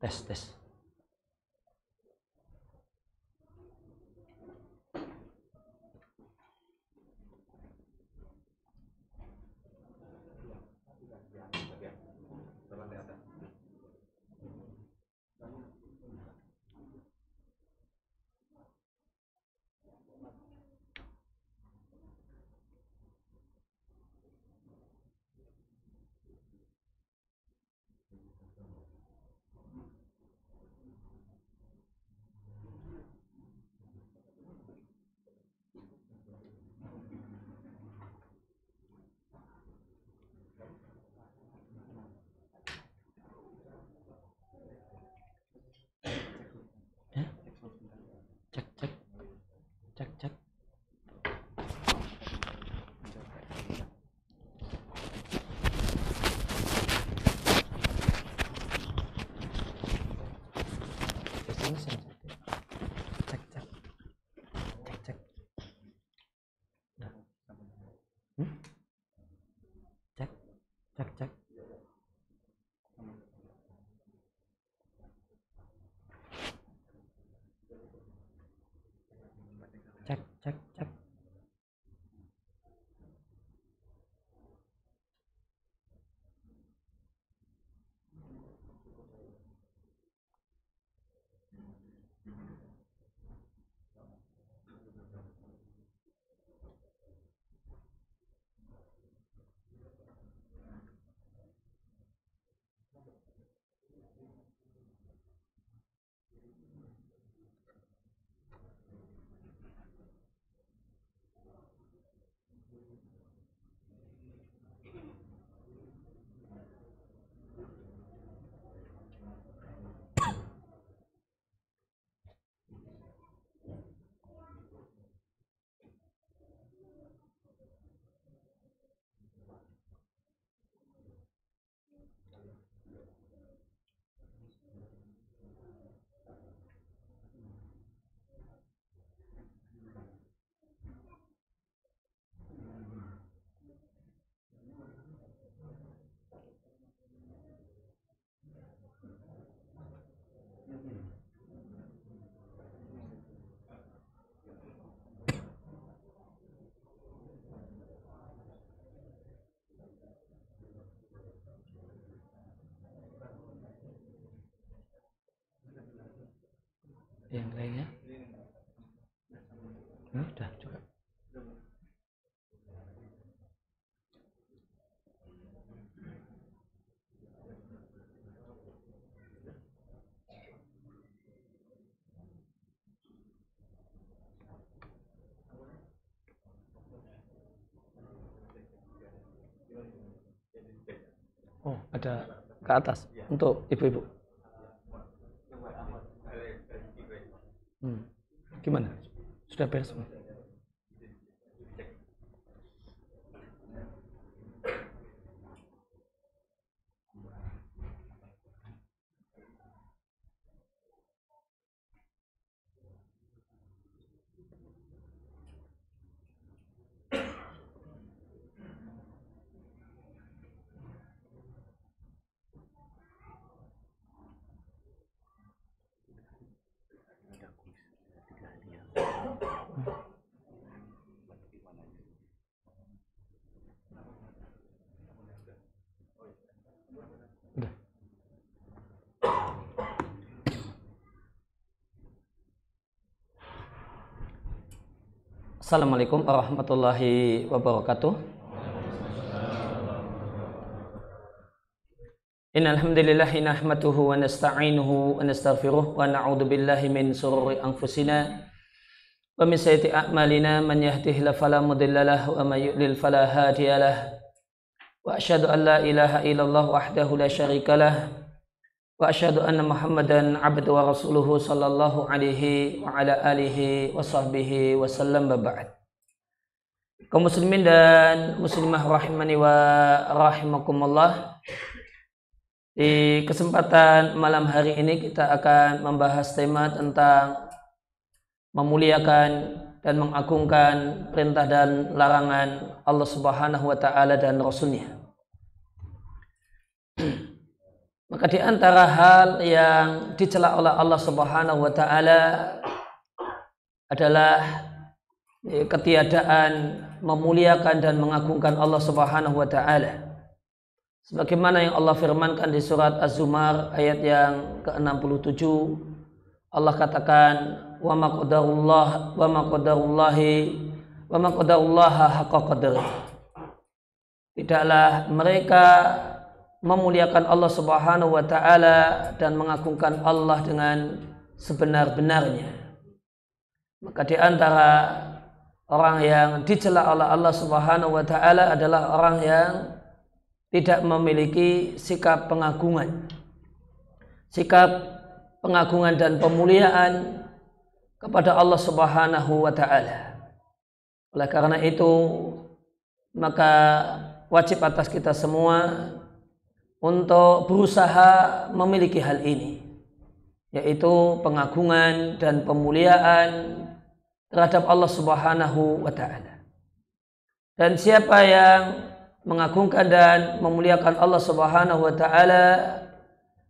tes tes chắc chắc cek cek yang lainnya nah, udah cukup Oh, ada ke atas untuk ibu-ibu. Gimana? Sudah beres semua? Assalamualaikum warahmatullahi wabarakatuh. Inna alhamdulillah nahmaduhu wa nasta'inuhu min shururi anfusina wa min a'malina man yahdihillahu fala wa may yudlil fala Wa asyhadu an ilaha illallah wahdahu la syarika وأشهد أن محمدا عبده ورسوله صلى الله عليه وعلى آله وصحبه وسلم ba'd kaum muslimin dan muslimah rahimani wa rahimakumullah di kesempatan malam hari ini kita akan membahas tema tentang memuliakan dan mengagungkan perintah dan larangan Allah Subhanahu wa taala dan rasulnya Maka di antara hal yang dicela oleh Allah Subhanahu wa taala adalah eh, ketiadaan memuliakan dan mengagungkan Allah Subhanahu wa taala. Sebagaimana yang Allah firmankan di surat Az-Zumar ayat yang ke-67 Allah katakan wa ma qadarullah wa ma qadarullahi wa ma qadarullah haqqa Tidaklah mereka memuliakan Allah Subhanahu wa taala dan mengagungkan Allah dengan sebenar-benarnya. Maka di antara orang yang dicela oleh Allah Subhanahu wa taala adalah orang yang tidak memiliki sikap pengagungan. Sikap pengagungan dan pemuliaan kepada Allah Subhanahu wa taala. Oleh karena itu, maka wajib atas kita semua untuk berusaha memiliki hal ini yaitu pengagungan dan pemuliaan terhadap Allah Subhanahu wa taala. Dan siapa yang mengagungkan dan memuliakan Allah Subhanahu wa taala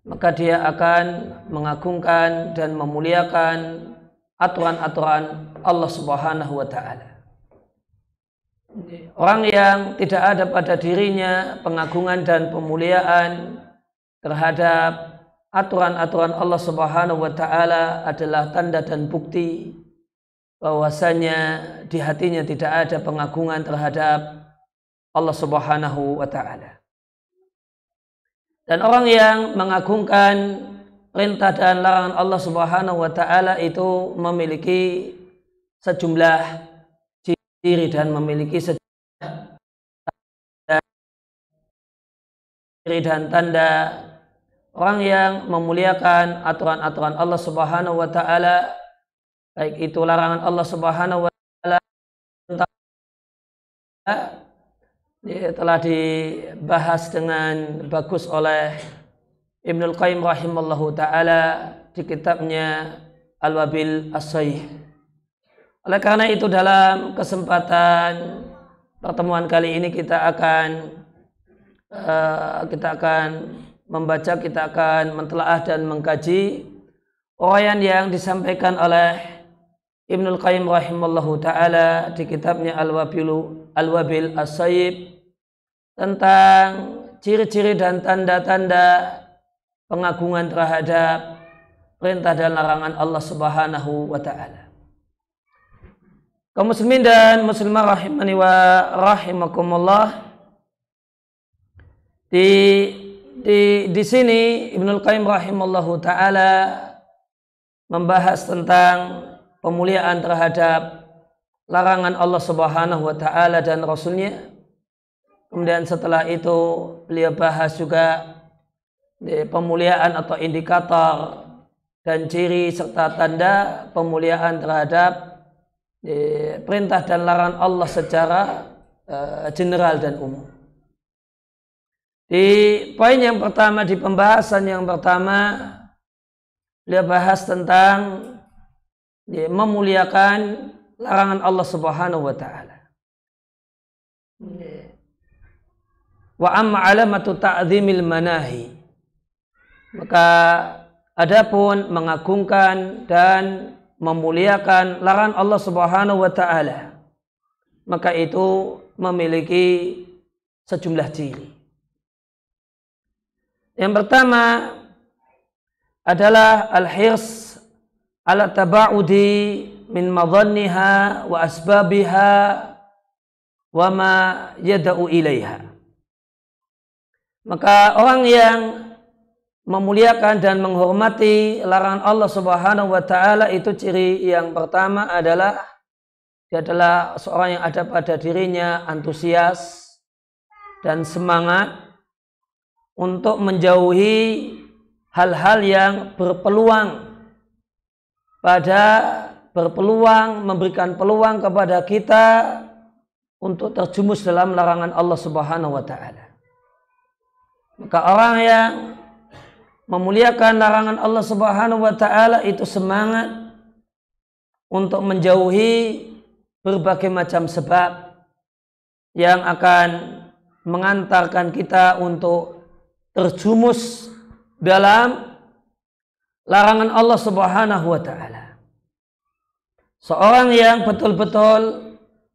maka dia akan mengagungkan dan memuliakan aturan-aturan Allah Subhanahu wa taala. Orang yang tidak ada pada dirinya pengagungan dan pemuliaan terhadap aturan-aturan Allah Subhanahu wa taala adalah tanda dan bukti bahwasanya di hatinya tidak ada pengagungan terhadap Allah Subhanahu wa taala. Dan orang yang mengagungkan perintah dan larangan Allah Subhanahu wa taala itu memiliki sejumlah diri dan memiliki sejarah diri dan tanda orang yang memuliakan aturan-aturan Allah Subhanahu wa taala baik itu larangan Allah Subhanahu wa taala telah dibahas dengan bagus oleh Ibnul Qayyim rahimallahu taala di kitabnya Al-Wabil As-Sayyih. Oleh karena itu dalam kesempatan pertemuan kali ini kita akan eh, kita akan membaca, kita akan mentelaah dan mengkaji Orang yang disampaikan oleh Ibnul Qayyim rahimallahu taala di kitabnya al wabil Al-Wabil As-Sayyib tentang ciri-ciri dan tanda-tanda pengagungan terhadap perintah dan larangan Allah Subhanahu wa taala. Kaum muslimin dan muslimah rahimani wa rahimakumullah. Di di di sini Ibnu Qayyim rahimallahu taala membahas tentang pemuliaan terhadap larangan Allah Subhanahu wa taala dan rasulnya. Kemudian setelah itu beliau bahas juga di pemuliaan atau indikator dan ciri serta tanda pemuliaan terhadap Eh, perintah dan larangan Allah secara eh, general dan umum. Di poin yang pertama di pembahasan yang pertama dia bahas tentang ya, memuliakan larangan Allah Subhanahu wa taala. Wa amma alamatu ta'dhimil manahi. Maka adapun mengagungkan dan memuliakan larangan Allah Subhanahu wa taala maka itu memiliki sejumlah ciri. Yang pertama adalah al-hirs ala taba'udi min madhanniha wa asbabiha wa ma yada'u ilaiha. Maka orang yang memuliakan dan menghormati larangan Allah Subhanahu wa taala itu ciri yang pertama adalah dia adalah seorang yang ada pada dirinya antusias dan semangat untuk menjauhi hal-hal yang berpeluang pada berpeluang memberikan peluang kepada kita untuk terjumus dalam larangan Allah Subhanahu wa taala. Maka orang yang memuliakan larangan Allah Subhanahu wa taala itu semangat untuk menjauhi berbagai macam sebab yang akan mengantarkan kita untuk terjumus dalam larangan Allah Subhanahu wa taala. Seorang yang betul-betul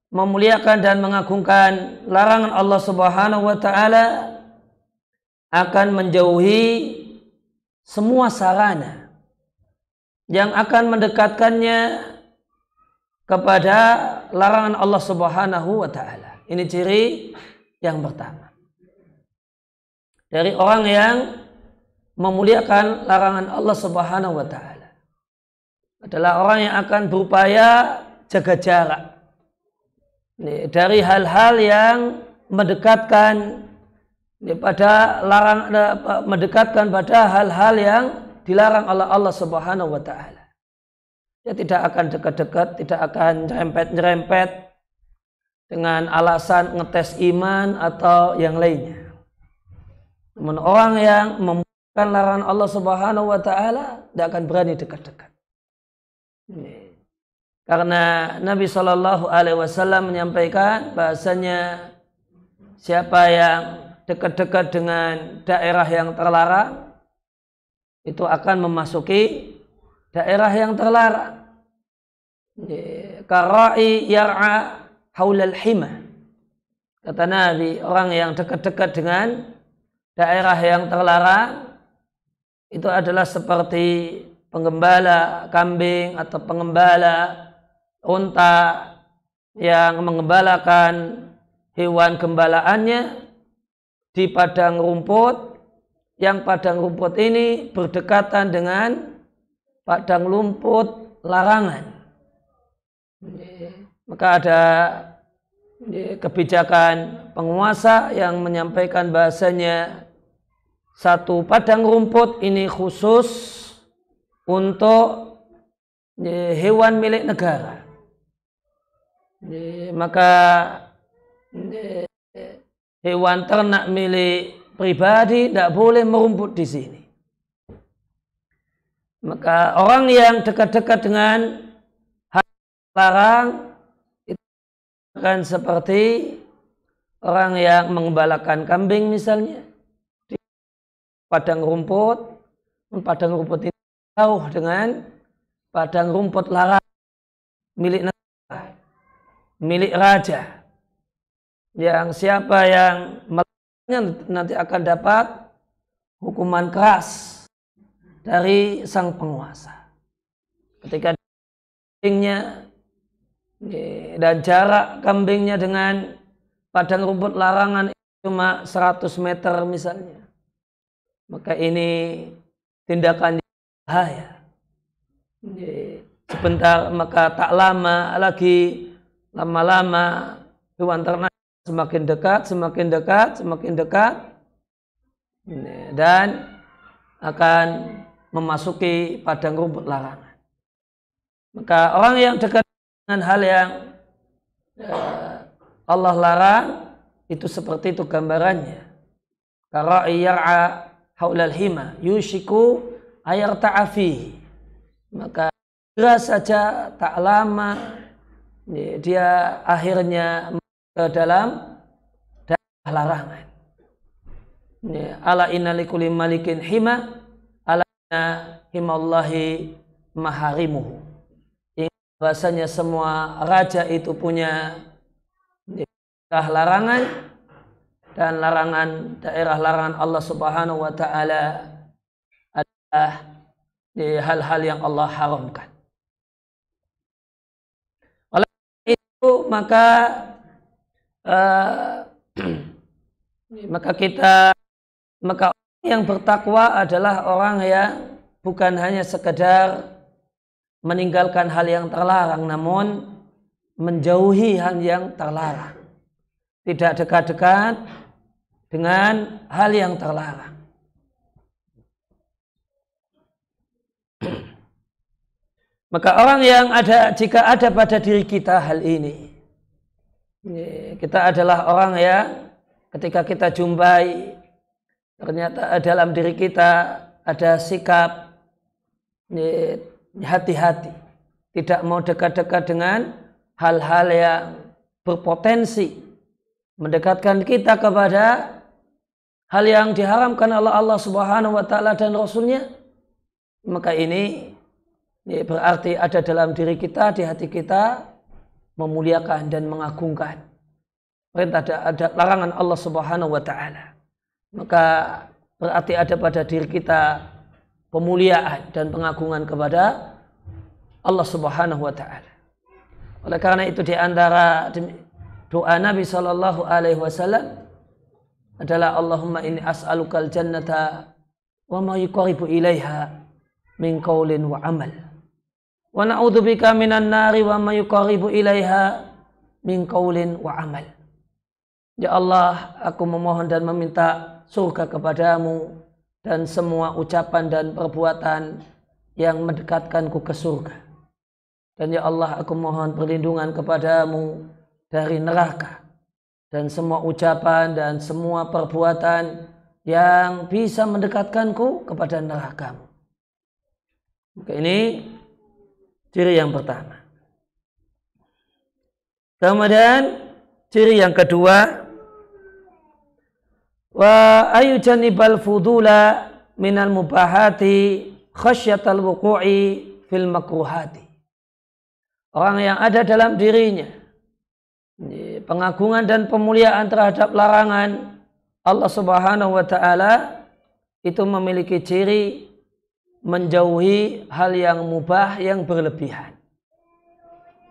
memuliakan dan mengagungkan larangan Allah Subhanahu wa taala akan menjauhi semua sarana yang akan mendekatkannya kepada larangan Allah Subhanahu wa taala. Ini ciri yang pertama. Dari orang yang memuliakan larangan Allah Subhanahu wa taala adalah orang yang akan berupaya jaga jarak dari hal-hal yang mendekatkan Ya, pada larang mendekatkan pada hal-hal yang dilarang oleh Allah Subhanahu wa taala. Dia tidak akan dekat-dekat, tidak akan nyerempet-nyerempet dengan alasan ngetes iman atau yang lainnya. Namun orang yang membukan larangan Allah Subhanahu wa taala tidak akan berani dekat-dekat. Ya. Karena Nabi Shallallahu alaihi wasallam menyampaikan bahasanya siapa yang dekat-dekat dengan daerah yang terlarang itu akan memasuki daerah yang terlarang. Karai yar'a haulal hima. Kata Nabi, orang yang dekat-dekat dengan daerah yang terlarang itu adalah seperti penggembala kambing atau penggembala unta yang menggembalakan hewan gembalaannya di padang rumput yang padang rumput ini berdekatan dengan padang lumput larangan. Maka ada ya, kebijakan penguasa yang menyampaikan bahasanya satu padang rumput ini khusus untuk ya, hewan milik negara. Ya, maka hewan ternak milik pribadi tidak boleh merumput di sini. Maka orang yang dekat-dekat dengan hal larang itu akan seperti orang yang mengembalakan kambing misalnya di padang rumput, padang rumput itu jauh dengan padang rumput larang milik negara, milik raja yang siapa yang melakukannya nanti akan dapat hukuman keras dari sang penguasa. Ketika kambingnya dan jarak kambingnya dengan padang rumput larangan cuma 100 meter misalnya. Maka ini tindakan bahaya. Sebentar maka tak lama lagi lama-lama hewan ternak semakin dekat, semakin dekat, semakin dekat dan akan memasuki padang rumput larangan. Maka orang yang dekat dengan hal yang eh, Allah larang itu seperti itu gambarannya. Kara'iyar'a haulal hima yushiku ayar ta'afi. Maka segera saja tak lama dia akhirnya dalam dalam larangan. Ya, ala inna likulli malikin hima ala inna himallahi maharimuhu. Bahasanya semua raja itu punya ya, daerah larangan dan larangan daerah larangan Allah Subhanahu wa taala adalah ya, hal-hal yang Allah haramkan. Oleh itu maka Eh, maka kita maka orang yang bertakwa adalah orang yang bukan hanya sekedar meninggalkan hal yang terlarang namun menjauhi hal yang terlarang tidak dekat-dekat dengan hal yang terlarang maka orang yang ada jika ada pada diri kita hal ini kita adalah orang ya. ketika kita jumpai ternyata eh, dalam diri kita ada sikap hati-hati, tidak mau dekat-dekat dengan hal-hal yang berpotensi mendekatkan kita kepada hal yang diharamkan oleh Allah Subhanahu wa taala dan rasulnya maka ini berarti ada dalam diri kita di hati kita memuliakan dan mengagungkan perintah ada, ada larangan Allah Subhanahu wa taala. Maka berarti ada pada diri kita pemuliaan dan pengagungan kepada Allah Subhanahu wa taala. Oleh karena itu di antara doa Nabi sallallahu alaihi wasallam adalah Allahumma inni as'alukal jannata wa ma yuqaribu ilaiha min qaulin wa amal. Wa na'udzubika minan nari wa ilaiha min qaulin wa amal. Ya Allah, aku memohon dan meminta surga kepadamu dan semua ucapan dan perbuatan yang mendekatkanku ke surga. Dan ya Allah, aku mohon perlindungan kepadamu dari neraka dan semua ucapan dan semua perbuatan yang bisa mendekatkanku kepada neraka. Oke ini Ciri yang pertama. Kemudian ciri yang kedua wa ayujanibal fudula minal mubahati khasyatal wuqu'i fil makruhati. Orang yang ada dalam dirinya pengagungan dan pemuliaan terhadap larangan Allah Subhanahu wa taala itu memiliki ciri menjauhi hal yang mubah yang berlebihan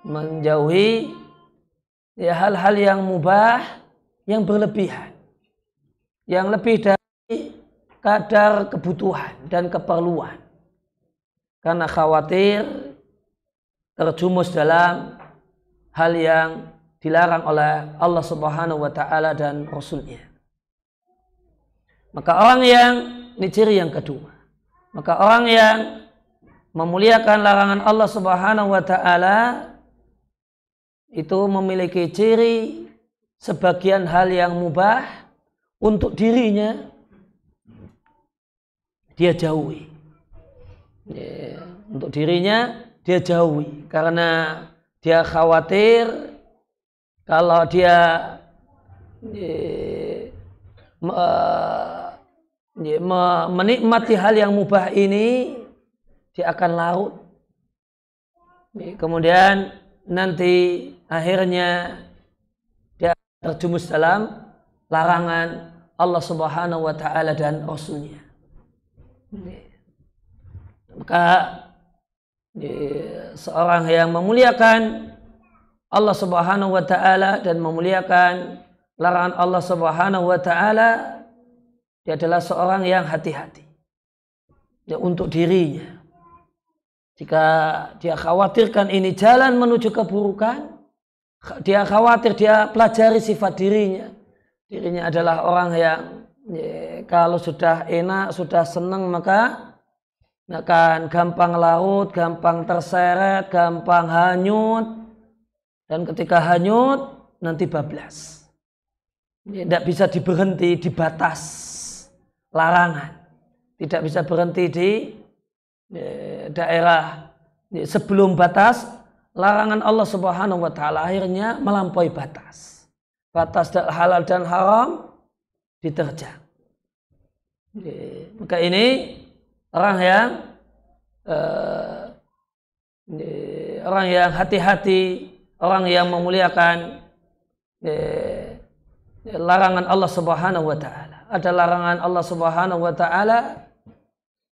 menjauhi ya hal-hal yang mubah yang berlebihan yang lebih dari kadar kebutuhan dan keperluan karena khawatir terjumus dalam hal yang dilarang oleh Allah Subhanahu wa taala dan rasulnya maka orang yang ini ciri yang kedua maka orang yang memuliakan larangan Allah Subhanahu wa taala itu memiliki ciri sebagian hal yang mubah untuk dirinya dia jauhi. Ya, Untuk dirinya dia jauhi karena dia khawatir kalau dia ya, menikmati hal yang mubah ini dia akan larut kemudian nanti akhirnya dia terjumus dalam larangan Allah Subhanahu wa taala dan rasulnya ya. maka seorang yang memuliakan Allah Subhanahu wa taala dan memuliakan larangan Allah Subhanahu wa taala dia adalah seorang yang hati-hati. Ya, untuk dirinya. Jika dia khawatirkan ini jalan menuju keburukan, dia khawatir dia pelajari sifat dirinya. Dirinya adalah orang yang ya, kalau sudah enak, sudah senang maka akan gampang laut, gampang terseret, gampang hanyut. Dan ketika hanyut nanti bablas. Tidak bisa diberhenti, dibatas larangan. Tidak bisa berhenti di e, daerah sebelum batas larangan Allah Subhanahu wa taala akhirnya melampaui batas. Batas halal dan haram diterjang. E, maka ini orang yang eh, orang yang hati-hati, orang yang memuliakan eh, larangan Allah Subhanahu wa taala ada larangan Allah Subhanahu wa taala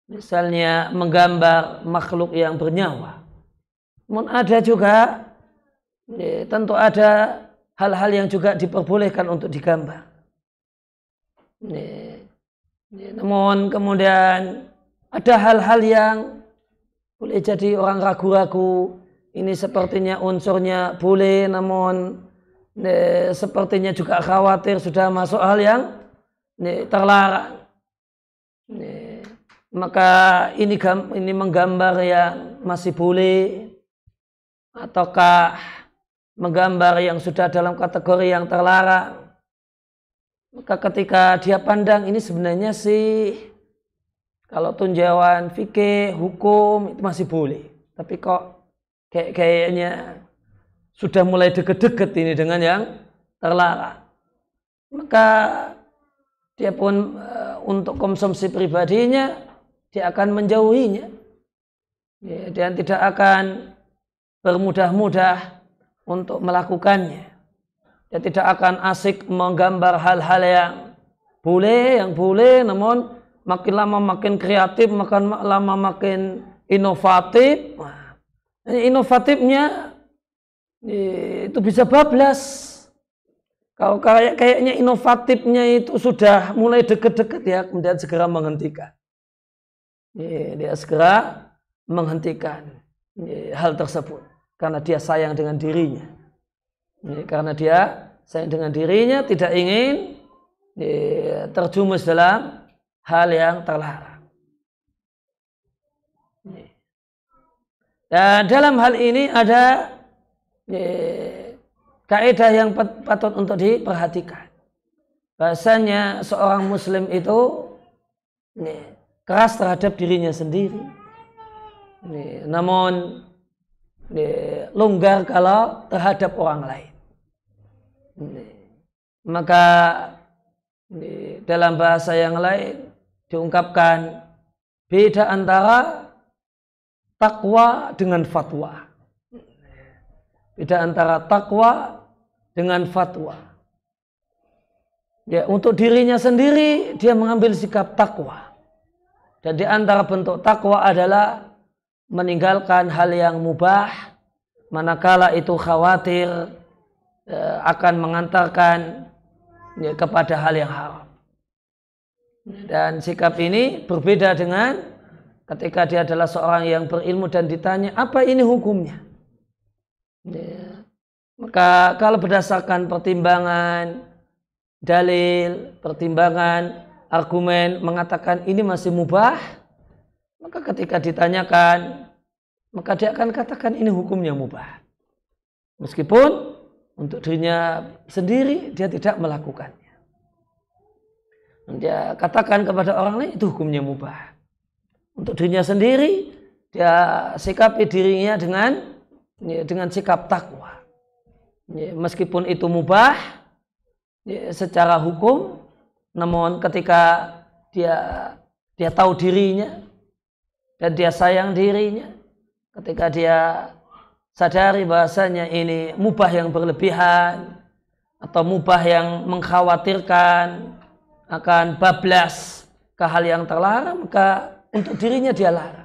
misalnya menggambar makhluk yang bernyawa. Namun ada juga ya, tentu ada hal-hal yang juga diperbolehkan untuk digambar. Ya, ya, namun kemudian ada hal-hal yang boleh jadi orang ragu-ragu ini sepertinya unsurnya boleh namun ya, sepertinya juga khawatir sudah masuk hal yang terlarang. Maka ini ini menggambar yang masih boleh ataukah menggambar yang sudah dalam kategori yang terlarang. Maka ketika dia pandang ini sebenarnya sih kalau tunjauan fikih, hukum itu masih boleh. Tapi kok kayak kayaknya sudah mulai deket-deket ini dengan yang terlarang. Maka dia pun eh, untuk konsumsi pribadinya dia akan menjauhinya dan tidak akan bermudah-mudah untuk melakukannya dia tidak akan asik menggambar hal-hal yang boleh yang boleh namun makin lama makin kreatif makin lama makin inovatif inovatifnya eh, itu bisa bablas kalau kayak kayaknya inovatifnya itu sudah mulai deket-deket ya, kemudian segera menghentikan. dia segera menghentikan hal tersebut karena dia sayang dengan dirinya. karena dia sayang dengan dirinya, tidak ingin ya, terjumus dalam hal yang terlarang. Dan dalam hal ini ada kaidah yang patut untuk diperhatikan. Bahasanya seorang muslim itu ini, keras terhadap dirinya sendiri. Ini, namun ini, longgar kalau terhadap orang lain. Ini, maka ini, dalam bahasa yang lain diungkapkan beda antara takwa dengan fatwa. Beda antara takwa dengan fatwa. Ya, untuk dirinya sendiri dia mengambil sikap takwa. Dan di antara bentuk takwa adalah meninggalkan hal yang mubah manakala itu khawatir e, akan mengantarkan ya, kepada hal yang haram. Dan sikap ini berbeda dengan ketika dia adalah seorang yang berilmu dan ditanya apa ini hukumnya. Ya maka kalau berdasarkan pertimbangan dalil, pertimbangan argumen mengatakan ini masih mubah, maka ketika ditanyakan, maka dia akan katakan ini hukumnya mubah. Meskipun untuk dirinya sendiri dia tidak melakukannya. Dia katakan kepada orang lain itu hukumnya mubah. Untuk dirinya sendiri dia sikapi dirinya dengan ya, dengan sikap takwa. Ya, meskipun itu mubah ya, secara hukum namun ketika dia dia tahu dirinya dan dia sayang dirinya ketika dia sadari bahasanya ini mubah yang berlebihan atau mubah yang mengkhawatirkan akan bablas ke hal yang terlarang maka untuk dirinya dia larang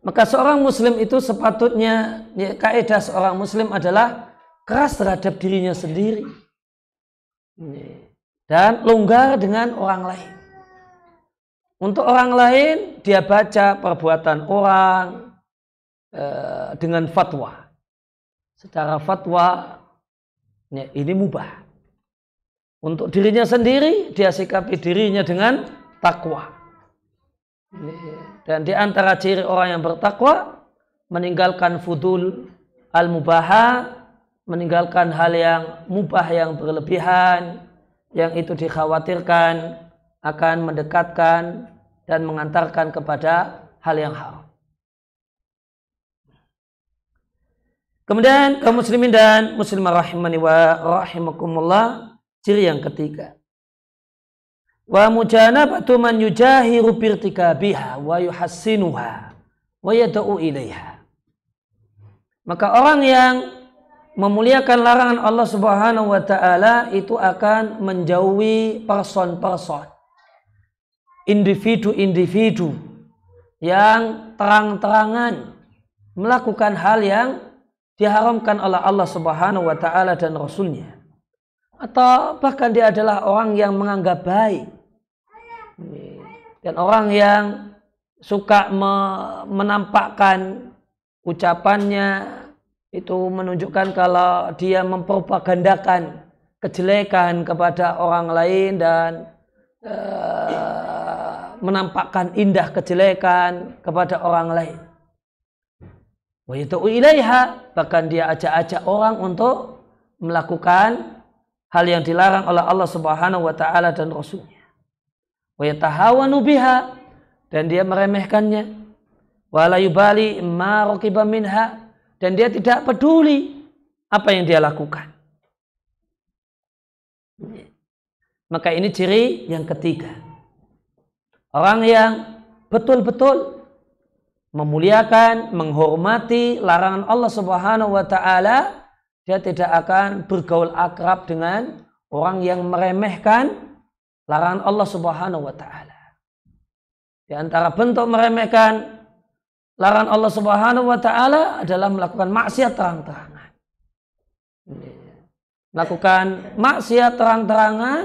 maka seorang muslim itu sepatutnya ya, kaidah seorang muslim adalah keras terhadap dirinya sendiri dan longgar dengan orang lain. Untuk orang lain dia baca perbuatan orang eh, dengan fatwa. Secara fatwa ya, ini mubah. Untuk dirinya sendiri dia sikapi dirinya dengan takwa. Dan di antara ciri orang yang bertakwa meninggalkan fudul al-mubaha, meninggalkan hal yang mubah yang berlebihan yang itu dikhawatirkan akan mendekatkan dan mengantarkan kepada hal yang haram. Kemudian kaum muslimin dan muslimah rahimani wa rahimakumullah ciri yang ketiga wa mujanabatu man yujahiru birtikabiha wa yuhassinuha wa yad'u ilaiha maka orang yang memuliakan larangan Allah Subhanahu wa taala itu akan menjauhi person-person individu-individu yang terang-terangan melakukan hal yang diharamkan oleh Allah Subhanahu wa taala dan rasulnya atau bahkan dia adalah orang yang menganggap baik Iya. Dan orang yang suka menampakkan ucapannya itu menunjukkan kalau dia mempropagandakan kejelekan kepada orang lain dan e, menampakkan indah kejelekan kepada orang lain. Wajatu ilaiha bahkan dia ajak-ajak orang untuk melakukan hal yang dilarang oleh Allah Subhanahu wa taala dan rasulnya wa dan dia meremehkannya wala yubali minha dan dia tidak peduli apa yang dia lakukan maka ini ciri yang ketiga orang yang betul-betul memuliakan, menghormati larangan Allah Subhanahu wa taala, dia tidak akan bergaul akrab dengan orang yang meremehkan larangan Allah Subhanahu wa taala. Di antara bentuk meremehkan larangan Allah Subhanahu wa taala adalah melakukan maksiat terang-terangan. Melakukan maksiat terang-terangan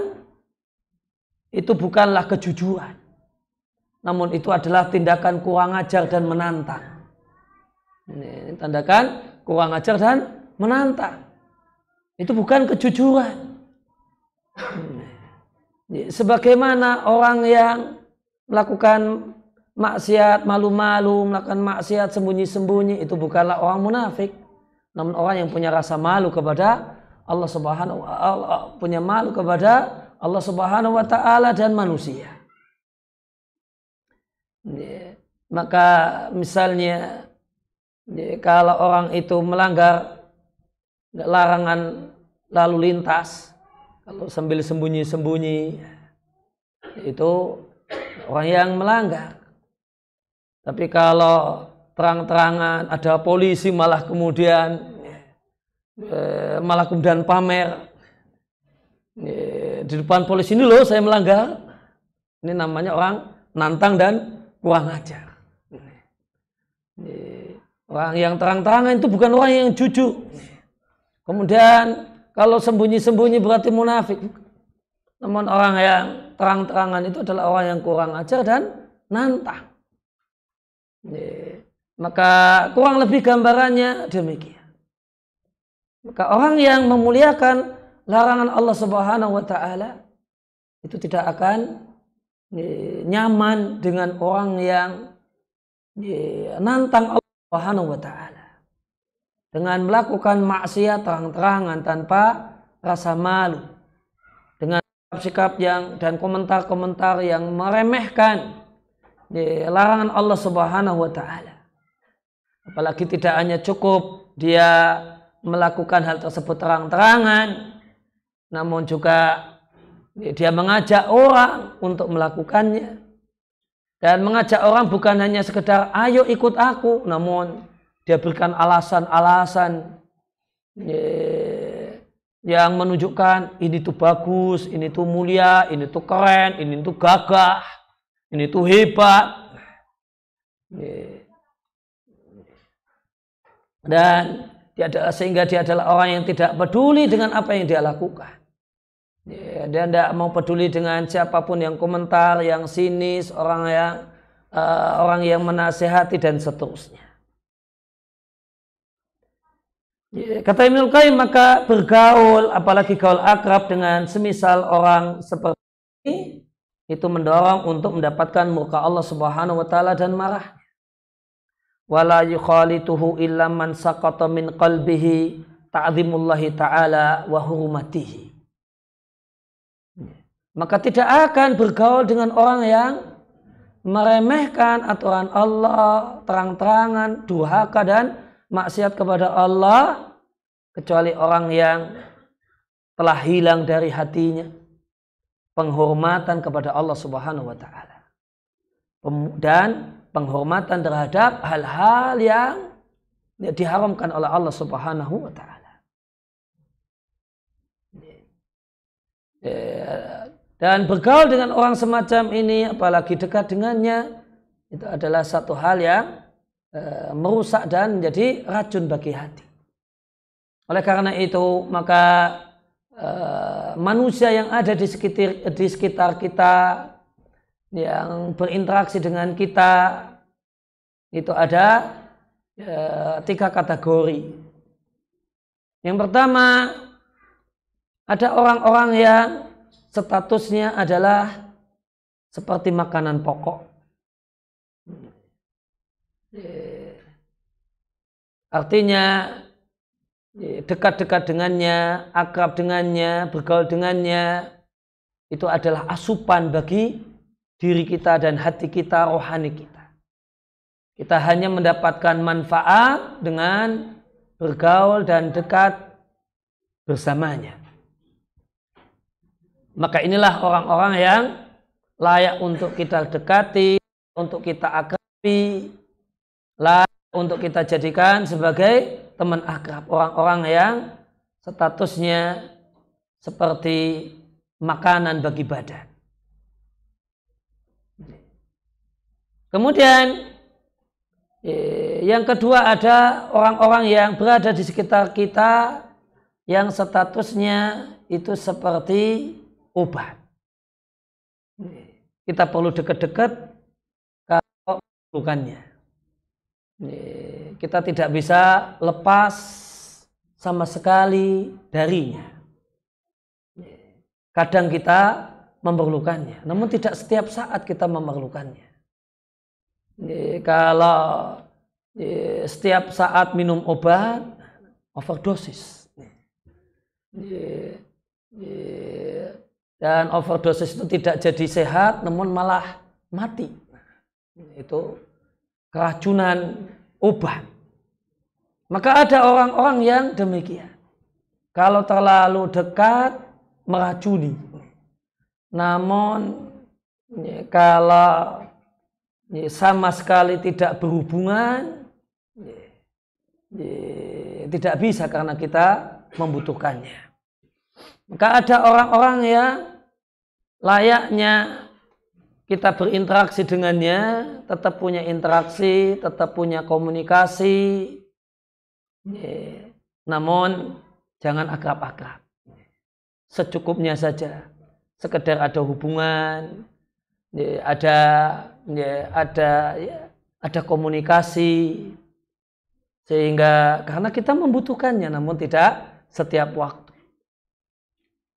itu bukanlah kejujuran. Namun itu adalah tindakan kurang ajar dan menantang. Ini tindakan kurang ajar dan menantang. Itu bukan kejujuran. Ini. Sebagaimana orang yang melakukan maksiat, malu-malu, melakukan maksiat sembunyi-sembunyi itu bukanlah orang munafik. Namun orang yang punya rasa malu kepada Allah Subhanahu wa taala, punya malu kepada Allah Subhanahu wa taala dan manusia. Maka misalnya kalau orang itu melanggar larangan lalu lintas kalau sambil sembunyi-sembunyi itu orang yang melanggar. Tapi kalau terang-terangan ada polisi malah kemudian eh, malah kemudian pamer eh, di depan polisi ini loh saya melanggar. Ini namanya orang nantang dan kurang ajar. Eh, orang yang terang-terangan itu bukan orang yang jujur. Kemudian kalau sembunyi-sembunyi berarti munafik. Namun orang yang terang-terangan itu adalah orang yang kurang ajar dan nantang. Maka kurang lebih gambarannya demikian. Maka orang yang memuliakan larangan Allah Subhanahu wa taala itu tidak akan nyaman dengan orang yang nantang Allah Subhanahu wa taala dengan melakukan maksiat terang-terangan tanpa rasa malu dengan sikap yang dan komentar-komentar yang meremehkan larangan Allah Subhanahu wa taala. Apalagi tidak hanya cukup dia melakukan hal tersebut terang-terangan namun juga dia mengajak orang untuk melakukannya dan mengajak orang bukan hanya sekedar ayo ikut aku namun dia berikan alasan-alasan yang menunjukkan ini tuh bagus, ini tuh mulia, ini tuh keren, ini tuh gagah, ini tuh hebat. Dan dia adalah, sehingga dia adalah orang yang tidak peduli dengan apa yang dia lakukan. Dia tidak mau peduli dengan siapapun yang komentar, yang sinis, orang yang uh, orang yang menasehati dan seterusnya. Kata Ibn Qayyim maka bergaul apalagi gaul akrab dengan semisal orang seperti ini itu mendorong untuk mendapatkan muka Allah Subhanahu wa taala dan marah. Wala yukhalituhu illa man saqata min qalbihi ta'zimullahi ta'ala wa hurmatihi. Maka tidak akan bergaul dengan orang yang meremehkan aturan Allah, terang-terangan, duhaka dan maksiat kepada Allah kecuali orang yang telah hilang dari hatinya penghormatan kepada Allah Subhanahu wa taala dan penghormatan terhadap hal-hal yang diharamkan oleh Allah Subhanahu wa taala. Dan bergaul dengan orang semacam ini apalagi dekat dengannya itu adalah satu hal yang E, merusak dan menjadi racun bagi hati. Oleh karena itu, maka e, manusia yang ada di sekitar di sekitar kita yang berinteraksi dengan kita itu ada e, tiga kategori. Yang pertama ada orang-orang yang statusnya adalah seperti makanan pokok. Iya. Artinya iya, dekat-dekat dengannya, akrab dengannya, bergaul dengannya itu adalah asupan bagi diri kita dan hati kita, rohani kita. Kita hanya mendapatkan manfaat dengan bergaul dan dekat bersamanya. Maka inilah orang-orang yang layak untuk kita dekati, untuk kita akrabi, lah untuk kita jadikan sebagai teman akrab orang-orang yang statusnya seperti makanan bagi badan. Kemudian e, yang kedua ada orang-orang yang berada di sekitar kita yang statusnya itu seperti obat. Kita perlu dekat-dekat kalau bukannya. Iya. Kita tidak bisa lepas sama sekali darinya. Iya. Kadang kita memerlukannya, namun tidak setiap saat kita memerlukannya. Iya, kalau setiap saat minum obat, overdosis. Dan overdosis itu tidak jadi sehat, namun malah mati. Itu keracunan obat. Maka ada orang-orang yang demikian. Kalau terlalu dekat meracuni. Namun ya, kalau ya, sama sekali tidak berhubungan ya, tidak bisa karena kita membutuhkannya. Maka ada orang-orang yang layaknya kita berinteraksi dengannya, tetap punya interaksi, tetap punya komunikasi. Namun jangan agak-agak, Secukupnya saja. Sekedar ada hubungan, ada ada ya, ada komunikasi sehingga karena kita membutuhkannya namun tidak setiap waktu.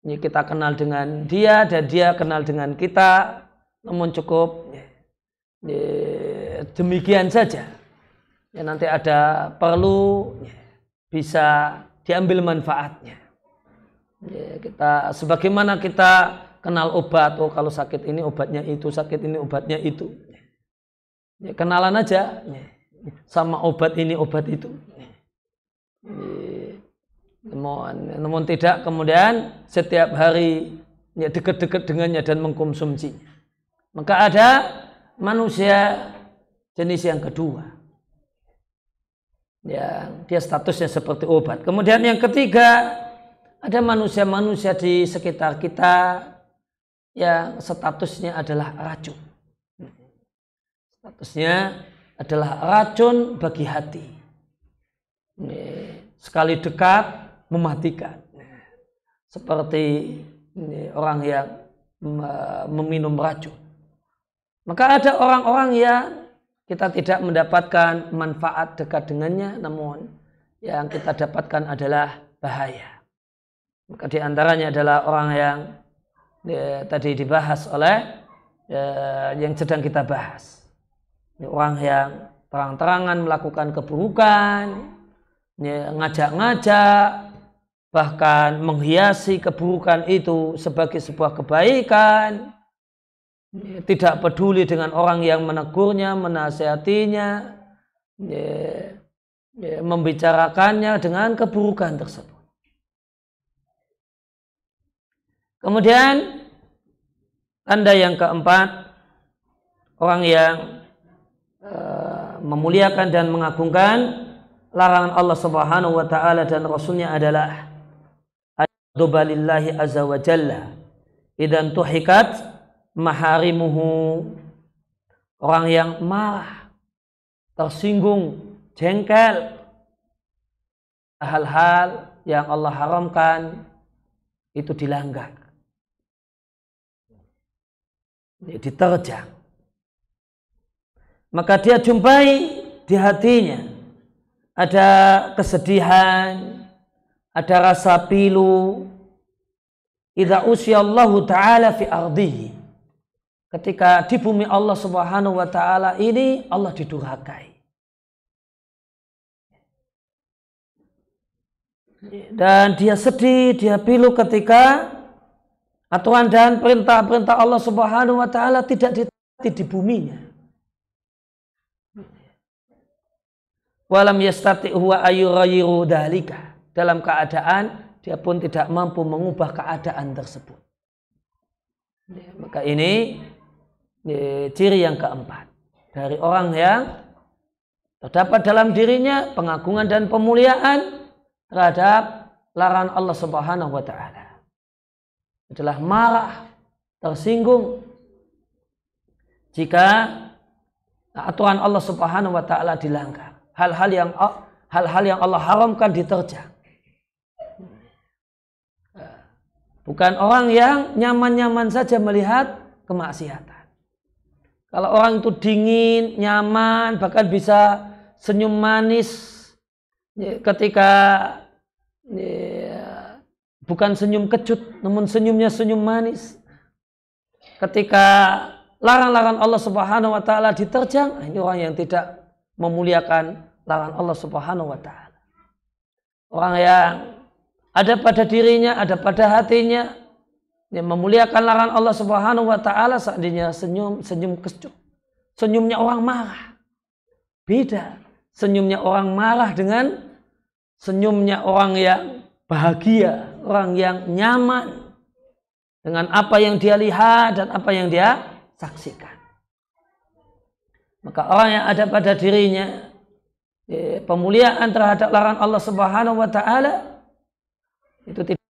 Ini kita kenal dengan dia dan dia kenal dengan kita namun cukup ya, demikian saja ya nanti ada perlu ya, bisa diambil manfaatnya ya, kita sebagaimana kita kenal obat oh kalau sakit ini obatnya itu sakit ini obatnya itu ya, kenalan aja ya, sama obat ini obat itu namun, namun tidak kemudian setiap hari ya dekat-dekat dengannya dan mengkonsumsinya maka ada manusia jenis yang kedua. Ya, dia statusnya seperti obat. Kemudian yang ketiga, ada manusia-manusia di sekitar kita yang statusnya adalah racun. Statusnya adalah racun bagi hati. Ya, sekali dekat mematikan. Seperti ya, orang yang meminum racun maka ada orang-orang yang kita tidak mendapatkan manfaat dekat dengannya, namun yang kita dapatkan adalah bahaya. Maka di antaranya adalah orang yang ya, tadi dibahas oleh ya, yang sedang kita bahas. Ini orang yang terang-terangan melakukan keburukan, ya, ngajak-ngajak, bahkan menghiasi keburukan itu sebagai sebuah kebaikan tidak peduli dengan orang yang menegurnya, menasehatinya, membicarakannya dengan keburukan tersebut. Kemudian tanda yang keempat orang yang uh, memuliakan dan mengagungkan larangan Allah Subhanahu wa taala dan rasulnya adalah azza wa jalla idan tuhikat maharimuhu orang yang marah tersinggung jengkel hal-hal yang Allah haramkan itu dilanggar diterjang maka dia jumpai di hatinya ada kesedihan, ada rasa pilu. Idza usyallahu taala fi ardihi ketika di bumi Allah Subhanahu wa taala ini Allah didurhakai. Dan dia sedih, dia pilu ketika aturan dan perintah-perintah Allah Subhanahu wa taala tidak ditaati di buminya. Walam yastati huwa ayyuru dalika. Dalam keadaan dia pun tidak mampu mengubah keadaan tersebut. Maka ini ciri yang keempat dari orang yang terdapat dalam dirinya pengagungan dan pemuliaan terhadap larangan Allah Subhanahu wa taala adalah marah tersinggung jika aturan Allah Subhanahu wa taala dilanggar hal-hal yang hal-hal yang Allah haramkan diterjang bukan orang yang nyaman-nyaman saja melihat kemaksiatan kalau orang itu dingin, nyaman, bahkan bisa senyum manis ya, ketika ya, bukan senyum kecut, namun senyumnya senyum manis. Ketika larang-larang Allah Subhanahu wa taala diterjang, ah, ini orang yang tidak memuliakan larang Allah Subhanahu wa taala. Orang yang ada pada dirinya, ada pada hatinya, yang memuliakan larangan Allah Subhanahu wa taala seandainya senyum senyum kecut. Senyumnya orang marah. Beda senyumnya orang marah dengan senyumnya orang yang bahagia, orang yang nyaman dengan apa yang dia lihat dan apa yang dia saksikan. Maka orang yang ada pada dirinya ya, pemuliaan terhadap larangan Allah Subhanahu wa taala itu tidak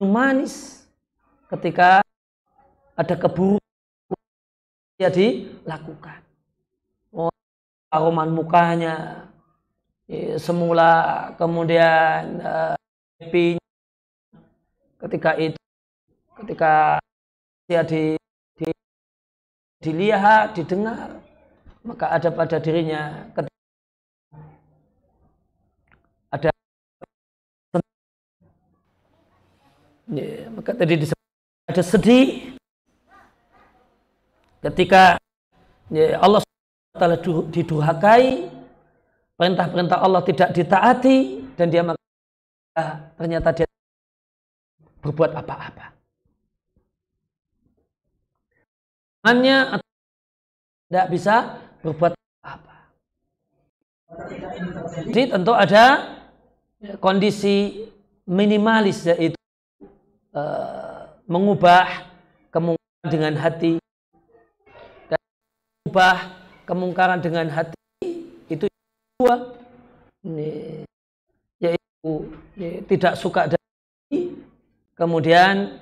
manis ketika ada keburukan dia dilakukan. Oh, aroman mukanya ya, semula kemudian pipinya eh, uh, ketika itu ketika dia di, di, dilihat didengar maka ada pada dirinya ada ya, maka tadi disebut ada sedih ketika ya Allah Taala diduhakai, perintah-perintah Allah tidak ditaati dan dia ternyata dia berbuat apa-apa. Hanya tidak bisa berbuat apa. apa Jadi tentu ada kondisi minimalis yaitu eh, mengubah kemungkaran dengan hati dan mengubah kemungkaran dengan hati itu dua yaitu ya, tidak suka dari kemudian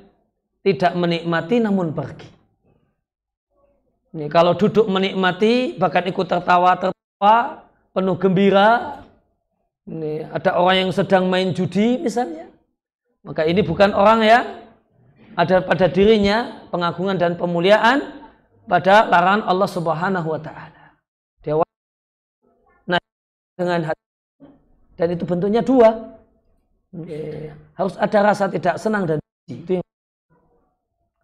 tidak menikmati namun pergi ini kalau duduk menikmati bahkan ikut tertawa tertawa penuh gembira ini ada orang yang sedang main judi misalnya maka ini bukan orang yang ada pada dirinya pengagungan dan pemuliaan pada larangan Allah Subhanahu wa taala. Dia nah, dengan hati dan itu bentuknya dua. Okay. Harus ada rasa tidak senang dan itu yang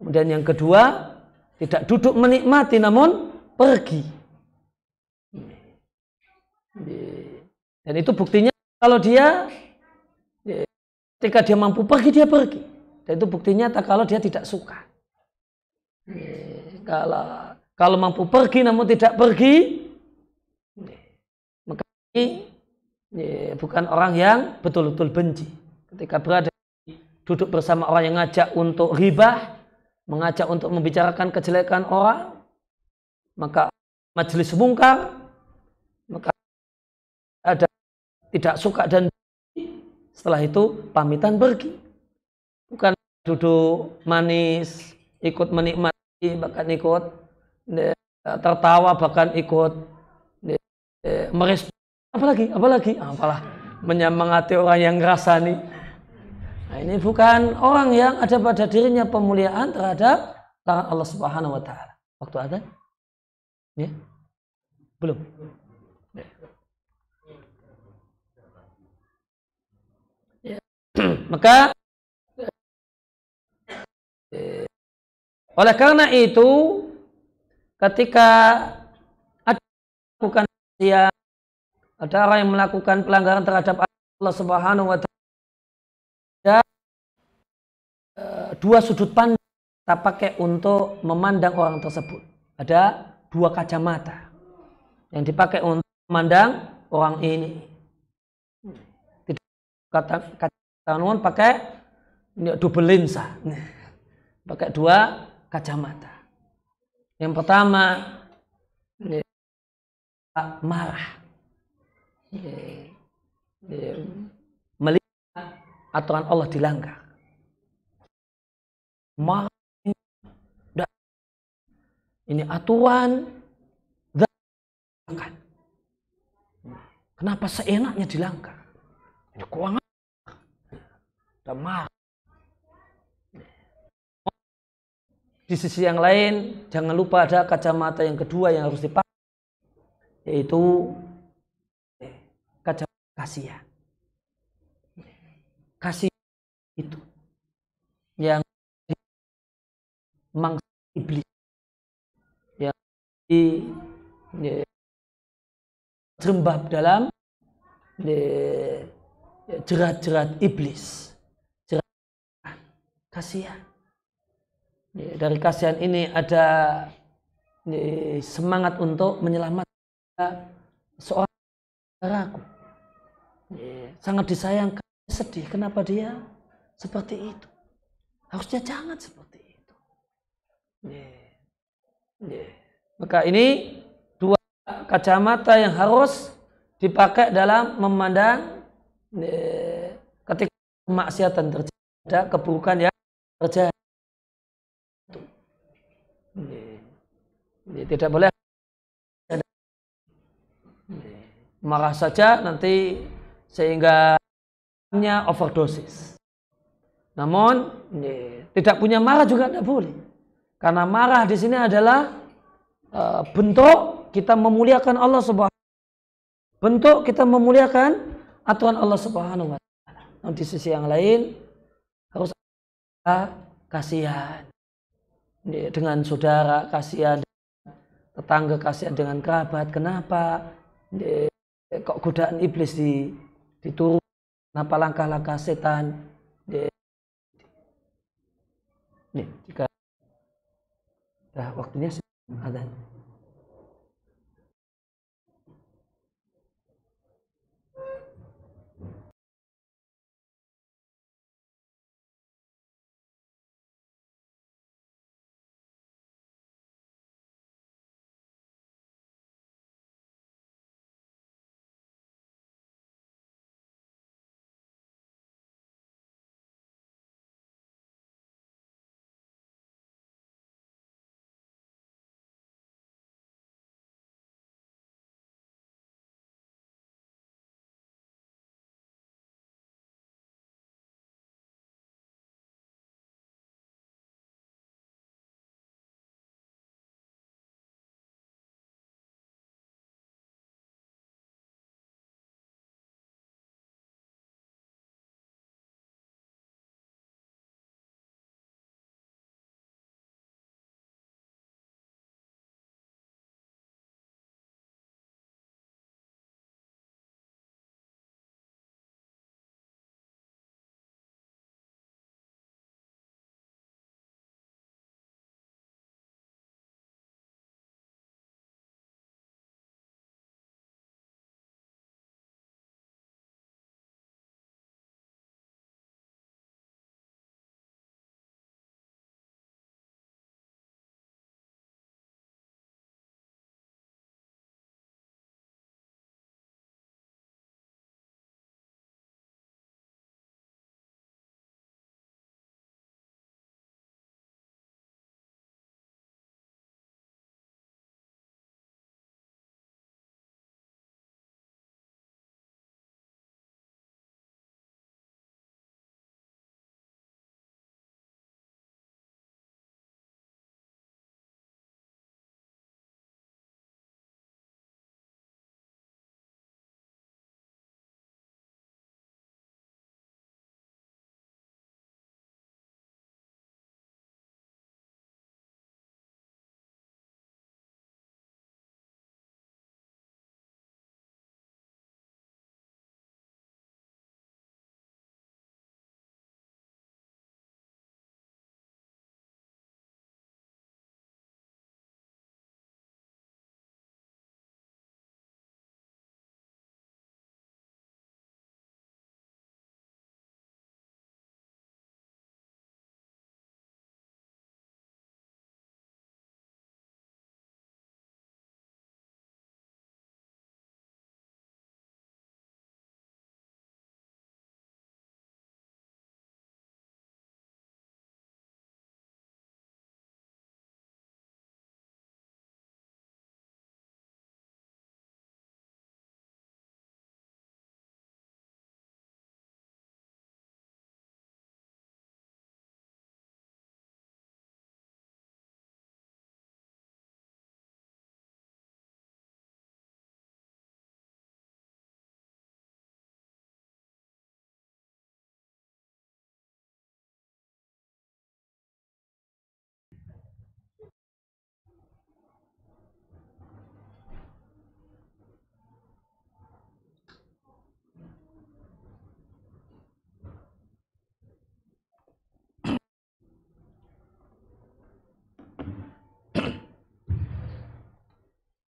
Kemudian yang kedua, tidak duduk menikmati namun pergi. Dan itu buktinya kalau dia ketika dia mampu pergi dia pergi. Dan itu bukti nyata kalau dia tidak suka. Kalau kalau mampu pergi namun tidak pergi, maka ini bukan orang yang betul-betul benci. Ketika berada duduk bersama orang yang ngajak untuk ribah, mengajak untuk membicarakan kejelekan orang, maka majelis mungkar, maka ada tidak suka dan setelah itu pamitan pergi bukan duduk manis ikut menikmati bahkan ikut tertawa bahkan ikut e, merespon apalagi apalagi ah, apalah menyemangati orang yang nih nah, ini bukan orang yang ada pada dirinya pemuliaan terhadap tangan Allah Subhanahu wa taala waktu ada ya belum ya. ya. maka Eh, oleh karena itu, ketika ada melakukan ya, ada orang yang melakukan pelanggaran terhadap Allah Subhanahu wa taala eh, dua sudut pandang kita pakai untuk memandang orang tersebut. Ada dua kacamata yang dipakai untuk memandang orang ini. Tidak kata kata pakai double lensa pakai dua kacamata. Yang pertama marah. Melihat aturan Allah dilanggar. Marah ini aturan dilanggar. Kenapa seenaknya dilanggar? Ini ya keuangan. Dan marah. Di sisi yang lain, jangan lupa ada kacamata yang kedua yang harus dipakai, yaitu kacamata kasihan. Kasih itu yang mangsa iblis yang di jerembab dalam jerat-jerat iblis. Jerat kasihan dari kasihan ini ada semangat untuk menyelamatkan seorang saudaraku. Sangat disayangkan, sedih kenapa dia seperti itu. Harusnya jangan seperti itu. Maka ini dua kacamata yang harus dipakai dalam memandang ketika kemaksiatan terjadi, ada keburukan yang terjadi. Hmm. Tidak boleh marah saja nanti sehingga hanya overdosis. Namun iya. tidak punya marah juga tidak boleh. Karena marah di sini adalah eh, bentuk kita memuliakan Allah Subhanahu bentuk kita memuliakan aturan Allah Subhanahu wa taala. Nanti sisi yang lain harus kasihan dengan saudara kasihan tetangga kasihan dengan kerabat kenapa kok godaan iblis di diturun kenapa langkah-langkah setan nih jika waktunya sudah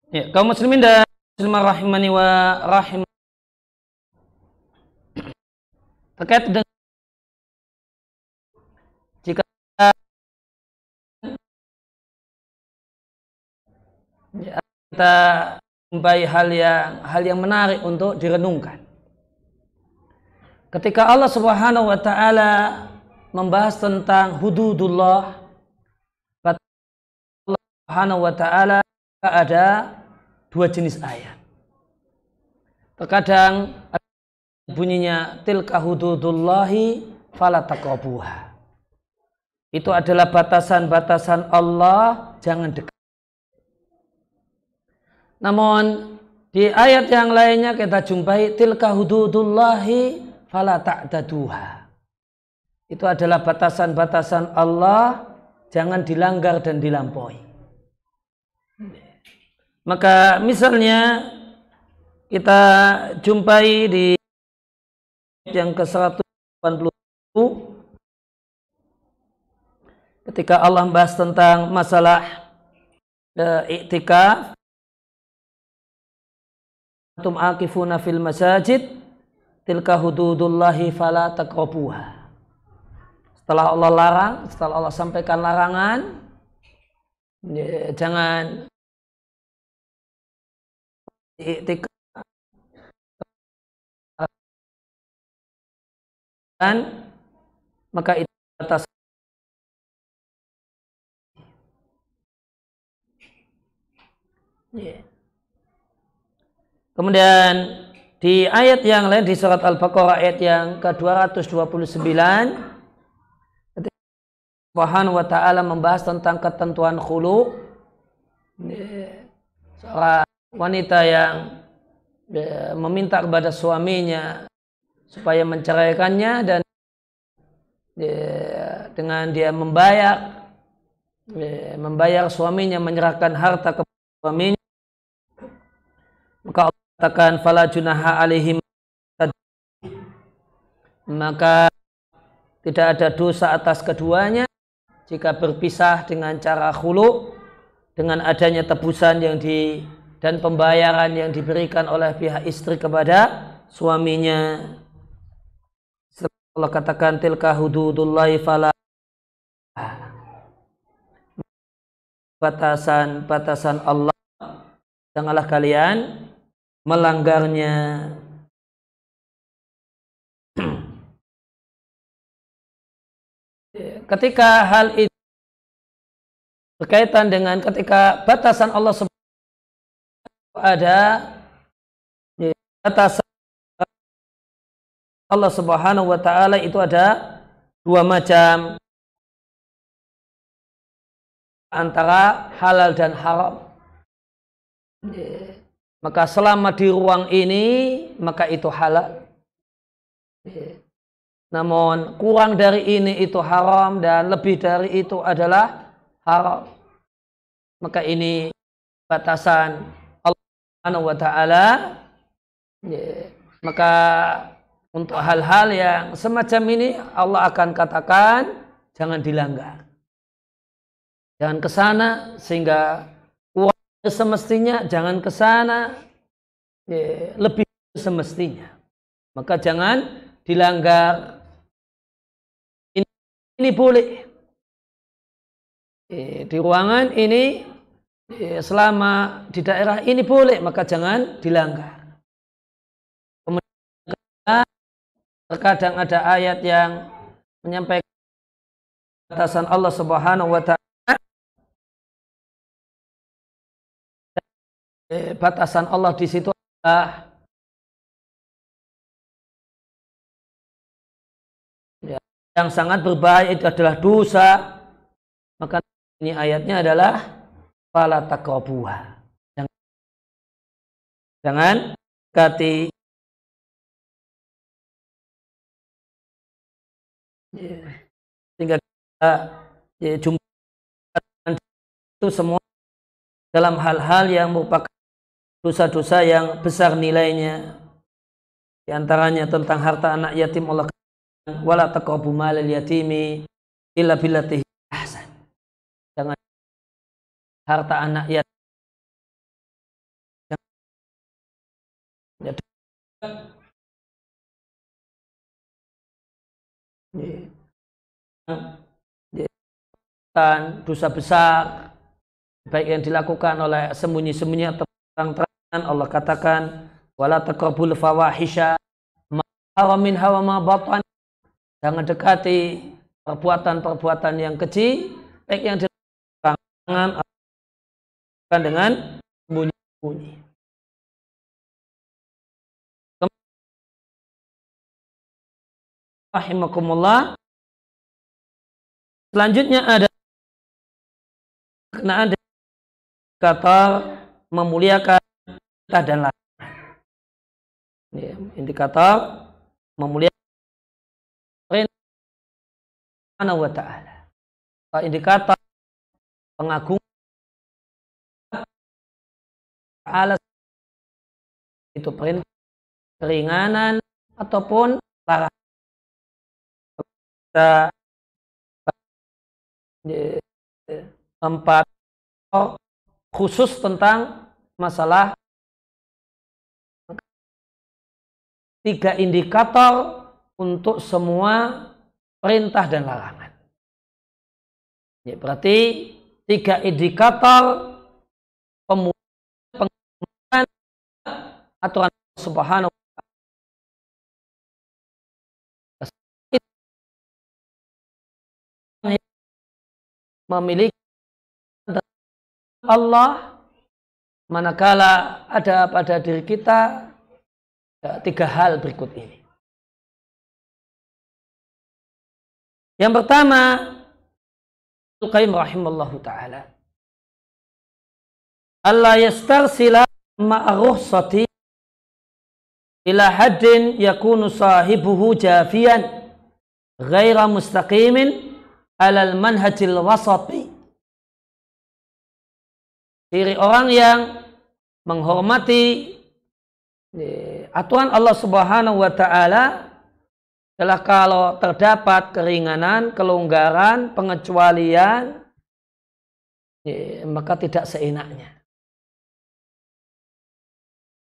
Ya, kaum muslimin dan muslimah rahimani wa rahim terkait dengan jika kita jumpai hal yang hal yang menarik untuk direnungkan. Ketika Allah Subhanahu wa taala membahas tentang hududullah Allah Subhanahu wa taala ada dua jenis ayat. Terkadang bunyinya tilka hududullahi falataqabuha. Itu adalah batasan-batasan Allah, jangan dekat. Namun di ayat yang lainnya kita jumpai tilka hududullahi falata'daduha. Itu adalah batasan-batasan Allah, jangan dilanggar dan dilampaui. Maka misalnya kita jumpai di yang ke-180 ketika Allah membahas tentang masalah e, iktikaf antum akifuna fil masajid tilka hududullahi fala taqrabuha setelah Allah larang setelah Allah sampaikan larangan e, jangan dan maka itu atas iya. kemudian di ayat yang lain di surat Al-Baqarah ayat yang ke-229 Tuhan wa taala membahas tentang ketentuan khulu iya. seorang wanita yang ya, meminta kepada suaminya supaya menceraikannya dan ya, dengan dia membayar ya, membayar suaminya menyerahkan harta ke suaminya maka Allah katakan fala junaha alaihim maka tidak ada dosa atas keduanya jika berpisah dengan cara khulu dengan adanya tebusan yang di dan pembayaran yang diberikan oleh pihak istri kepada suaminya. Allah katakan tilka hududullahi fala batasan-batasan Allah janganlah kalian melanggarnya ketika hal itu berkaitan dengan ketika batasan Allah ada atas Allah Subhanahu wa taala itu ada dua macam antara halal dan haram. Maka selama di ruang ini maka itu halal. Namun kurang dari ini itu haram dan lebih dari itu adalah haram. Maka ini batasan Subhanahu wa taala ya, maka untuk hal-hal yang semacam ini Allah akan katakan jangan dilanggar. Jangan ke sana sehingga uang semestinya jangan ke sana ya, lebih semestinya. Maka jangan dilanggar. Ini, ini boleh. Ya, di ruangan ini Iya, selama di daerah ini boleh maka jangan dilanggar. Kemudian terkadang ada ayat yang menyampaikan batasan Allah Subhanahu wa taala eh, batasan Allah di situ adalah ya, yang sangat berbahaya itu adalah dosa maka ini ayatnya adalah fala takobuha. Jangan jangan Tinggal sehingga kita ya, jumpa itu semua dalam hal-hal yang merupakan dosa-dosa yang besar nilainya di antaranya tentang harta anak yatim Allah wala taqrabu malal yatimi illa billati ahsan jangan harta anak yatim dosa besar baik yang dilakukan oleh sembunyi-sembunyi atau terang-terangan Allah katakan wala taqrabul fawahisha haramin hawa ma batan jangan dekati perbuatan-perbuatan yang kecil baik yang dilakukan bukan dengan bunyi-bunyi. Rahimakumullah. Selanjutnya ada kenaan indikator memuliakan kita dan lain. Ya, indikator memuliakan Allah ta'ala. Indikator pengagung ta'ala itu perintah keringanan ataupun larangan kita empat oh, khusus tentang masalah tiga indikator untuk semua perintah dan larangan. Ya, berarti tiga indikator aturan subhanahu memiliki Allah manakala ada pada diri kita ya, tiga hal berikut ini. Yang pertama, Al-Qayyim rahimallahu taala. Allah yastarsila ma'ruhsati ila haddin yakunu sahibuhu jafi'an, ghaira mustaqimin alal manhajil wasati ciri orang yang menghormati e, aturan Allah Subhanahu wa taala adalah kalau terdapat keringanan, kelonggaran, pengecualian e, maka tidak seenaknya.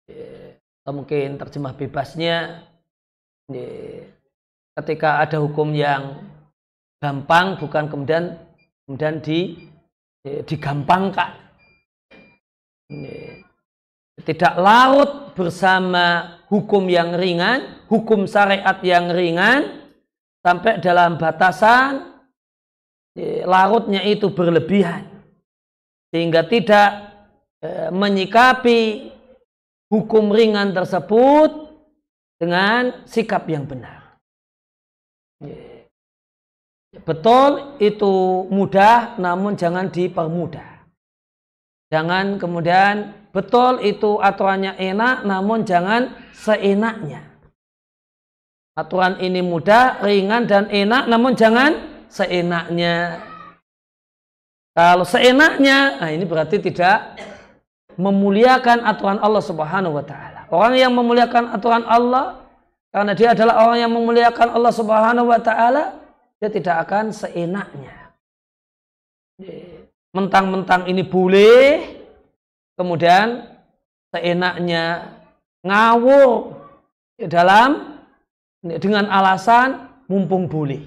E, atau mungkin terjemah bebasnya ketika ada hukum yang gampang bukan kemudian kemudian di digampangkan tidak larut bersama hukum yang ringan hukum syariat yang ringan sampai dalam batasan larutnya itu berlebihan sehingga tidak eh, menyikapi hukum ringan tersebut dengan sikap yang benar. Betul itu mudah namun jangan dipermudah. Jangan kemudian betul itu aturannya enak namun jangan seenaknya. Aturan ini mudah, ringan dan enak namun jangan seenaknya. Kalau seenaknya, nah ini berarti tidak memuliakan aturan Allah Subhanahu wa taala. Orang yang memuliakan aturan Allah karena dia adalah orang yang memuliakan Allah Subhanahu wa taala, dia tidak akan seenaknya. Mentang-mentang ini boleh, kemudian seenaknya ngawur dalam dengan alasan mumpung boleh.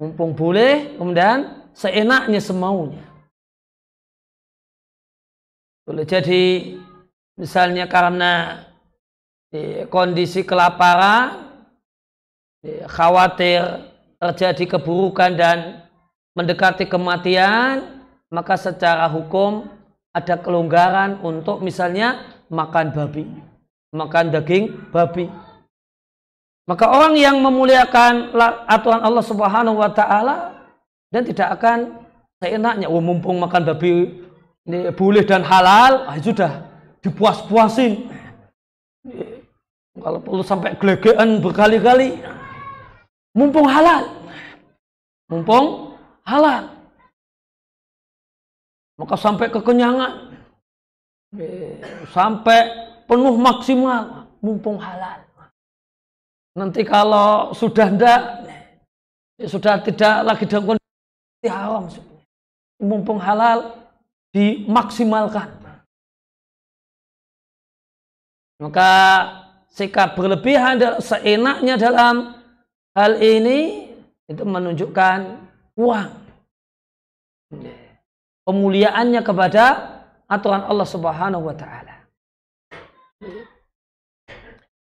Mumpung boleh, kemudian seenaknya semaunya. Boleh jadi misalnya karena di eh, kondisi kelaparan, eh, khawatir terjadi keburukan dan mendekati kematian, maka secara hukum ada kelonggaran untuk misalnya makan babi, makan daging babi. Maka orang yang memuliakan aturan Allah Subhanahu wa taala dan tidak akan seenaknya, oh, mumpung makan babi ini boleh dan halal, ah, ya sudah dipuas-puasin. Kalau perlu sampai gelegean berkali-kali, mumpung halal, mumpung halal. Maka sampai kekenyangan, eh, sampai penuh maksimal, mumpung halal. Nanti kalau sudah tidak, eh, sudah tidak lagi dalam kondisi haram, mumpung halal, dimaksimalkan. Maka sikap berlebihan seenaknya dalam hal ini itu menunjukkan uang. Pemuliaannya kepada aturan Allah Subhanahu wa taala.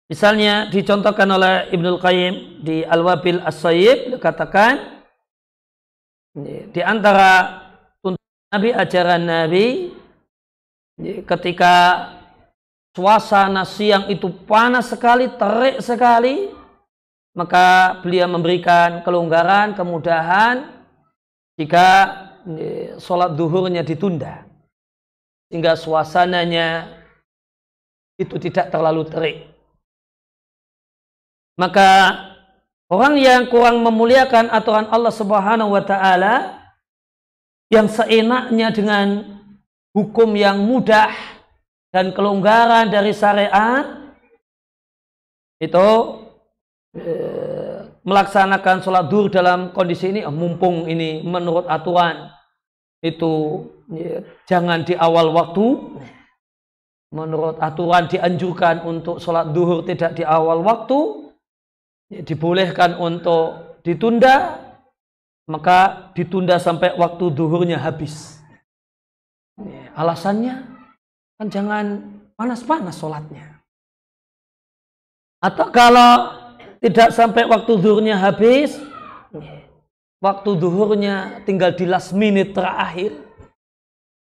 Misalnya dicontohkan oleh Ibnul Qayyim di Al-Wabil As-Sayyib dikatakan di antara Nabi ajaran Nabi ketika suasana siang itu panas sekali, terik sekali, maka beliau memberikan kelonggaran, kemudahan jika e, sholat duhurnya ditunda. Sehingga suasananya itu tidak terlalu terik. Maka orang yang kurang memuliakan aturan Allah Subhanahu wa taala yang seenaknya dengan hukum yang mudah dan kelonggaran dari syariat itu eh, melaksanakan sholat dur dalam kondisi ini oh, mumpung ini menurut aturan itu ya, jangan di awal waktu menurut aturan dianjurkan untuk sholat duhur tidak di awal waktu ya, dibolehkan untuk ditunda maka ditunda sampai waktu duhurnya habis. Ya, alasannya kan jangan panas-panas sholatnya. Atau kalau tidak sampai waktu duhurnya habis, ya, waktu duhurnya tinggal di last minute terakhir,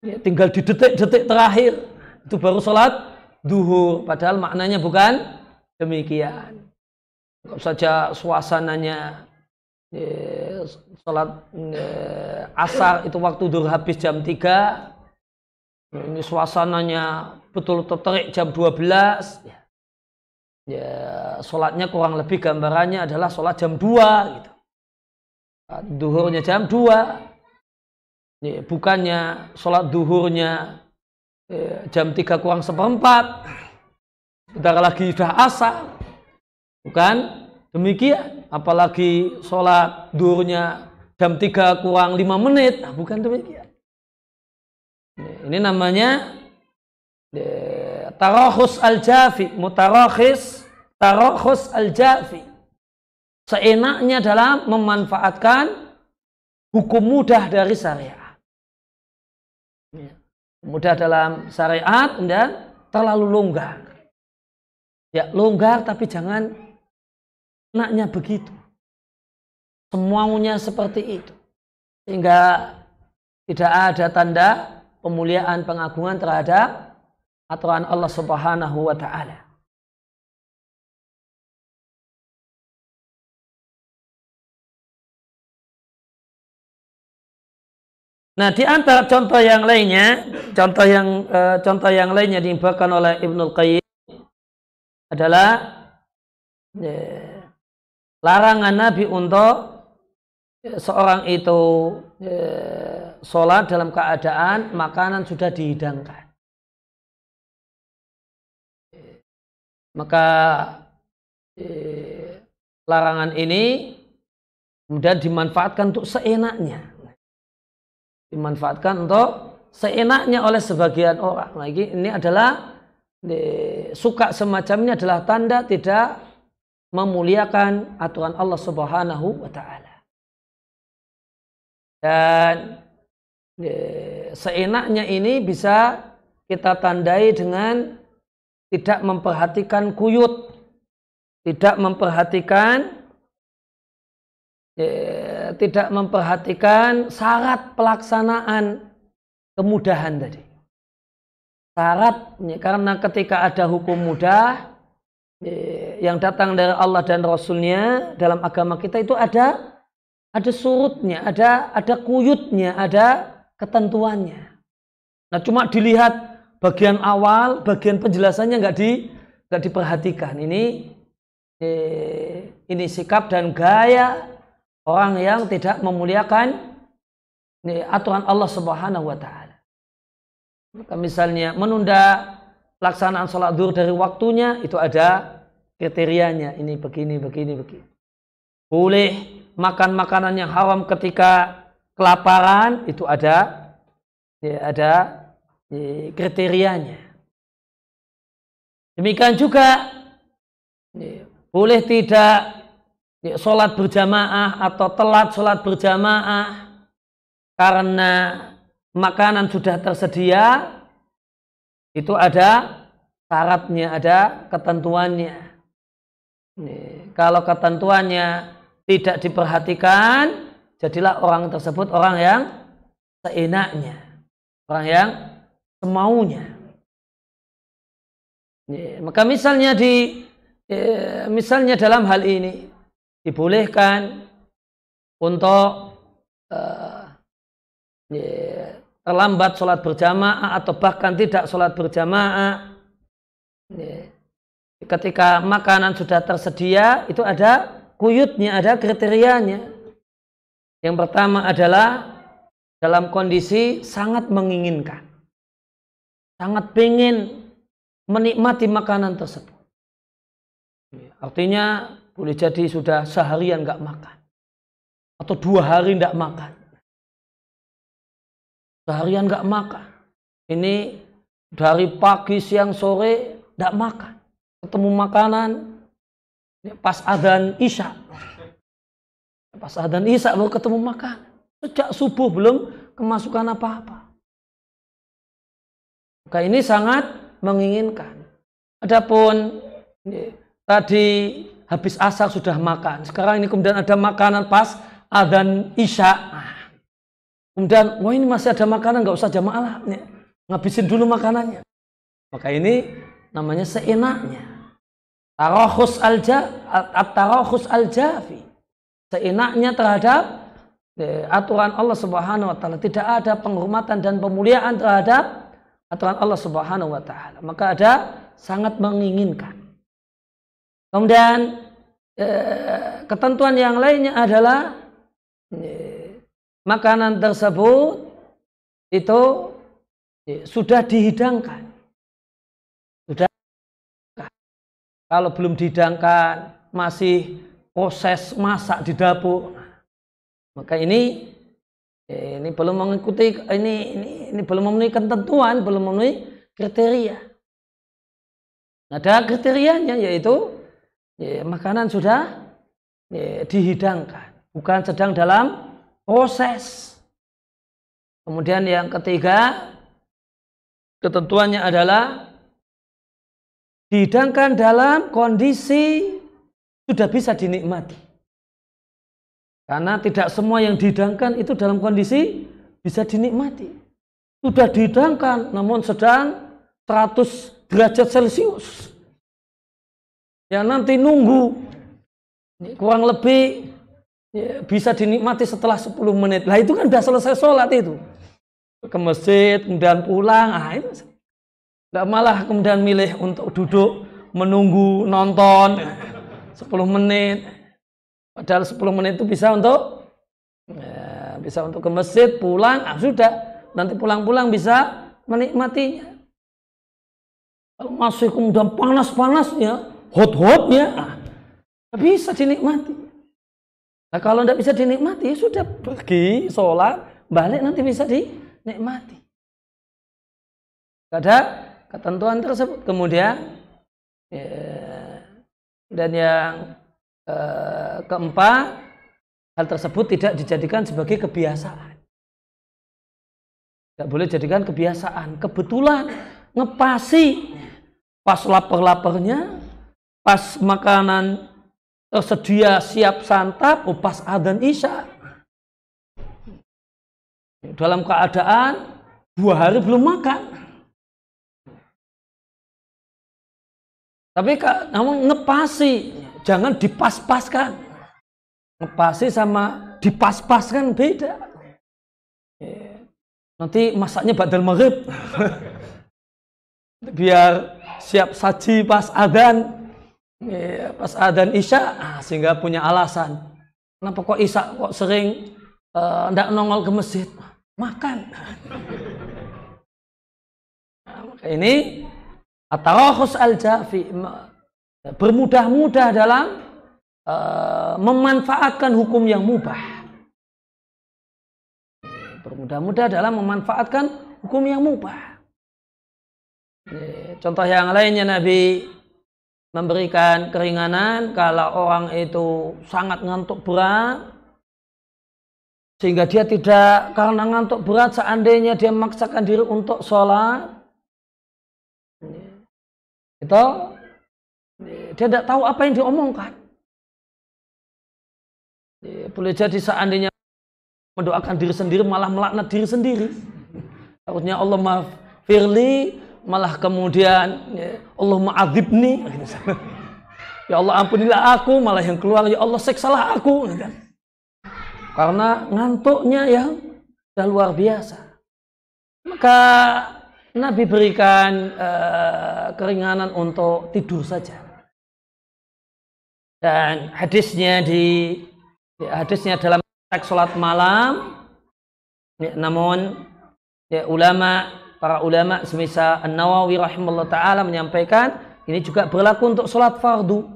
ya, tinggal di detik-detik terakhir, itu baru sholat duhur. Padahal maknanya bukan demikian. Saja suasananya Eh, sholat eh, asar itu waktu dur habis jam 3 ini suasananya betul terik jam 12 ya, ya sholatnya kurang lebih gambarannya adalah sholat jam 2 gitu duhurnya jam 2 ya, bukannya sholat duhurnya ya, jam 3 kurang seperempat bentar lagi sudah asar bukan demikian apalagi sholat durnya jam 3 kurang 5 menit nah, bukan demikian ini namanya tarohus al-jafi mutarohis tarohus al-jafi seenaknya dalam memanfaatkan hukum mudah dari syariat ya. mudah dalam syariat dan terlalu longgar ya longgar tapi jangan enaknya begitu. Semuanya seperti itu. Sehingga tidak ada tanda pemuliaan pengagungan terhadap aturan Allah Subhanahu wa taala. Nah, di antara contoh yang lainnya, contoh yang eh, contoh yang lainnya diimpakan oleh Ibnu Qayyim adalah eh, larangan Nabi untuk eh, seorang itu eh, sholat dalam keadaan makanan sudah dihidangkan. Eh, maka larangan ini kemudian dimanfaatkan untuk seenaknya. Dimanfaatkan untuk seenaknya oleh sebagian orang. Lagi nah, ini adalah e, suka semacamnya adalah tanda tidak memuliakan aturan Allah Subhanahu wa taala. Dan e, seenaknya ini bisa kita tandai dengan tidak memperhatikan kuyut, tidak memperhatikan e, tidak memperhatikan syarat pelaksanaan kemudahan tadi. syaratnya karena ketika ada hukum mudah e, yang datang dari Allah dan Rasulnya dalam agama kita itu ada ada surutnya, ada ada kuyutnya, ada ketentuannya. Nah cuma dilihat bagian awal, bagian penjelasannya nggak di nggak diperhatikan. Ini eh, ini sikap dan gaya orang yang tidak memuliakan ini, eh, aturan Allah Subhanahu Wa Taala. Maka misalnya menunda pelaksanaan sholat duhur dari waktunya itu ada kriterianya ini begini begini begini boleh makan makanan yang haram ketika kelaparan itu ada ya ada ya, kriterianya demikian juga ya, boleh tidak ya, sholat berjamaah atau telat sholat berjamaah karena makanan sudah tersedia itu ada syaratnya ada ketentuannya kalau ketentuannya tidak diperhatikan, jadilah orang tersebut orang yang seenaknya, orang yang semaunya. Maka misalnya di eh, misalnya dalam hal ini dibolehkan untuk eh, terlambat sholat berjamaah atau bahkan tidak sholat berjamaah ketika makanan sudah tersedia itu ada kuyutnya, ada kriterianya. Yang pertama adalah dalam kondisi sangat menginginkan. Sangat pengen menikmati makanan tersebut. Artinya boleh jadi sudah seharian nggak makan. Atau dua hari nggak makan. Seharian nggak makan. Ini dari pagi, siang, sore tidak makan ketemu makanan ya, pas adan isya pas adan isya baru ketemu makan sejak subuh belum kemasukan apa-apa maka ini sangat menginginkan adapun ya, tadi habis asar sudah makan sekarang ini kemudian ada makanan pas adan isya kemudian wah ini masih ada makanan nggak usah jamaah lah ya, ngabisin dulu makanannya maka ini namanya seenaknya. Tarohus alja at-tarohus aljafi Seenaknya terhadap eh, aturan Allah Subhanahu wa taala, tidak ada penghormatan dan pemuliaan terhadap aturan Allah Subhanahu wa taala. Maka ada sangat menginginkan. Kemudian eh, ketentuan yang lainnya adalah eh, makanan tersebut itu sudah dihidangkan Kalau belum didangkan masih proses masak di dapur. Maka ini eh, ini belum mengikuti ini ini, ini belum memenuhi ketentuan, belum memenuhi kriteria. Ada kriterianya yaitu ya, makanan sudah ya, dihidangkan, bukan sedang dalam proses. Kemudian yang ketiga ketentuannya adalah dihidangkan dalam kondisi sudah bisa dinikmati. Karena tidak semua yang dihidangkan itu dalam kondisi bisa dinikmati. Sudah dihidangkan namun sedang 100 derajat Celcius. Ya nanti nunggu kurang lebih ya, bisa dinikmati setelah 10 menit. Lah itu kan sudah selesai sholat itu. Ke masjid, kemudian pulang. Ah, itu tidak malah kemudian milih untuk duduk, menunggu, nonton 10 menit. Padahal 10 menit itu bisa untuk ya, bisa untuk ke masjid, pulang, ah, sudah. Nanti pulang-pulang bisa menikmatinya. Kalau masih kemudian panas-panasnya, hot-hotnya, ah, bisa dinikmati. Nah kalau tidak bisa dinikmati, ya sudah pergi, sholat, balik nanti bisa dinikmati. Ada ketentuan tersebut kemudian ya, dan yang e, keempat hal tersebut tidak dijadikan sebagai kebiasaan tidak boleh jadikan kebiasaan kebetulan ngepasi pas lapar-laparnya pas makanan tersedia siap santap oh pas Adan isya dalam keadaan dua hari belum makan Tapi namun ngepasi, jangan dipas-paskan. Ngepasi sama dipas-paskan beda. Eh, nanti masaknya badal maghrib. Biar siap saji pas adan. Eh, pas adan isya, ah, sehingga punya alasan. Kenapa kok isya kok sering tidak eh, uh, nongol ke masjid? Makan. Nah, ini Atarohus al-jafi bermudah-mudah dalam uh, memanfaatkan hukum yang mubah. Bermudah-mudah dalam memanfaatkan hukum yang mubah. Contoh yang lainnya Nabi memberikan keringanan kalau orang itu sangat ngantuk berat sehingga dia tidak karena ngantuk berat seandainya dia memaksakan diri untuk sholat atau dia tidak tahu apa yang diomongkan. Ya, boleh jadi seandainya mendoakan diri sendiri malah melaknat diri sendiri. Takutnya Allah maaf firli malah kemudian ya, Allah ma'adzibni ya Allah ampunilah aku malah yang keluar ya Allah seksalah aku karena ngantuknya yang luar biasa maka Nabi berikan uh, keringanan untuk tidur saja. Dan hadisnya di ya, hadisnya dalam teks sholat malam, ya, namun ya, ulama para ulama semisal An Nawawi rahimahullah taala menyampaikan ini juga berlaku untuk sholat fardu.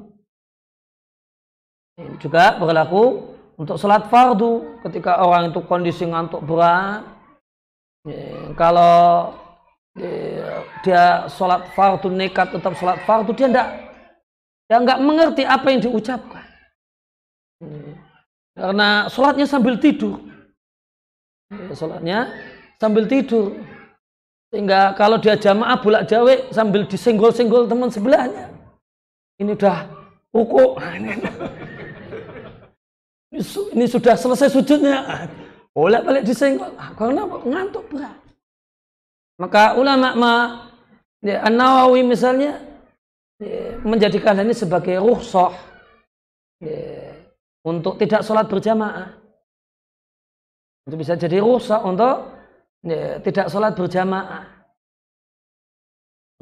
Ini juga berlaku untuk sholat fardu ketika orang itu kondisi ngantuk berat. Ya, kalau Eh, dia sholat fardu nekat tetap sholat fardu dia enggak dia enggak mengerti apa yang diucapkan eh, karena sholatnya sambil tidur eh, sholatnya sambil tidur sehingga kalau dia jamaah bolak jawek sambil disenggol-senggol teman sebelahnya ini udah uku ini sudah selesai sujudnya boleh balik disenggol ah, karena ngantuk berat maka ulama ma ya, An-Nawawi misalnya ya, menjadikan ini sebagai ya, untuk tidak sholat berjamaah. Itu bisa jadi rusak untuk ya, tidak sholat berjamaah.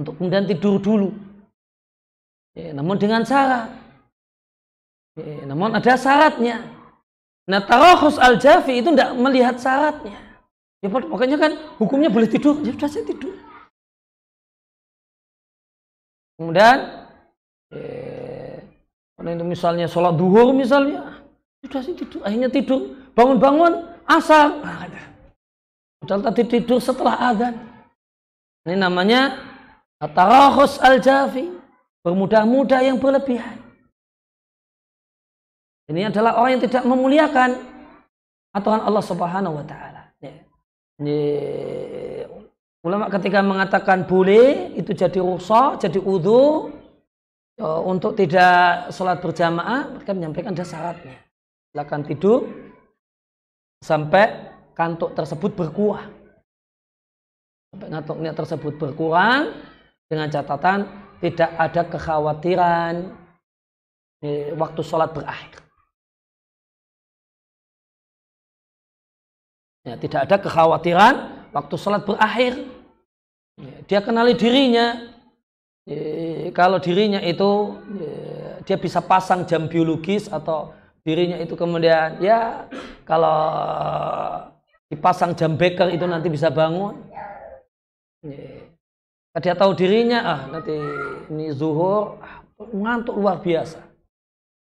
Untuk kemudian tidur dulu. Ya, namun dengan syarat. Ya, namun ada syaratnya. Nah, tarohus al-jafi itu tidak melihat syaratnya. Ya pokoknya kan hukumnya boleh tidur, ya sudah saya tidur. Kemudian eh, misalnya sholat duhur misalnya, sudah ya sih tidur, akhirnya tidur, bangun-bangun asal nah, Padahal tadi tidur setelah azan. Ini namanya atarahus al-jafi, bermudah-mudah yang berlebihan. Ini adalah orang yang tidak memuliakan aturan Allah Subhanahu wa taala. Ya. Ini, ulama ketika mengatakan boleh itu jadi rusak, jadi udhu ya, untuk tidak sholat berjamaah mereka menyampaikan ada syaratnya. Silakan tidur sampai kantuk tersebut berkuah Sampai ngantuknya tersebut berkurang dengan catatan tidak ada kekhawatiran waktu sholat berakhir. Ya, tidak ada kekhawatiran waktu sholat berakhir. Ya, dia kenali dirinya. Ya, kalau dirinya itu ya, dia bisa pasang jam biologis atau dirinya itu kemudian ya kalau eh, dipasang jam beker itu nanti bisa bangun. Ya, dia tahu dirinya ah nanti ini zuhur ah, ngantuk luar biasa.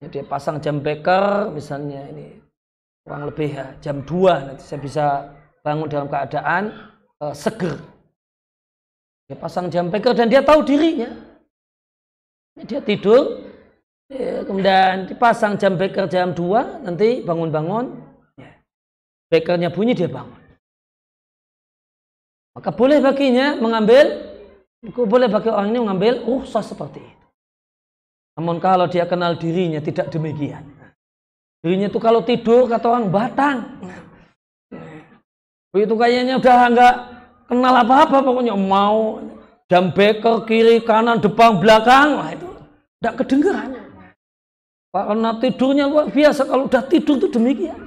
Ya, dia pasang jam beker misalnya ini kurang lebih ya, jam 2 nanti saya bisa bangun dalam keadaan uh, seger. Dia pasang jam peker dan dia tahu dirinya. Dia tidur, ya, kemudian dipasang jam beker jam 2, nanti bangun-bangun, ya, pekernya bekernya bunyi dia bangun. Maka boleh baginya mengambil, boleh bagi orang ini mengambil rukhsah seperti itu. Namun kalau dia kenal dirinya tidak demikian, Dirinya itu kalau tidur kata orang batang. Nah. Nah. Itu kayaknya udah nggak kenal apa-apa pokoknya mau jam ke kiri kanan depan belakang lah itu tidak kedengeran. Karena tidurnya luar biasa kalau udah tidur tuh demikian.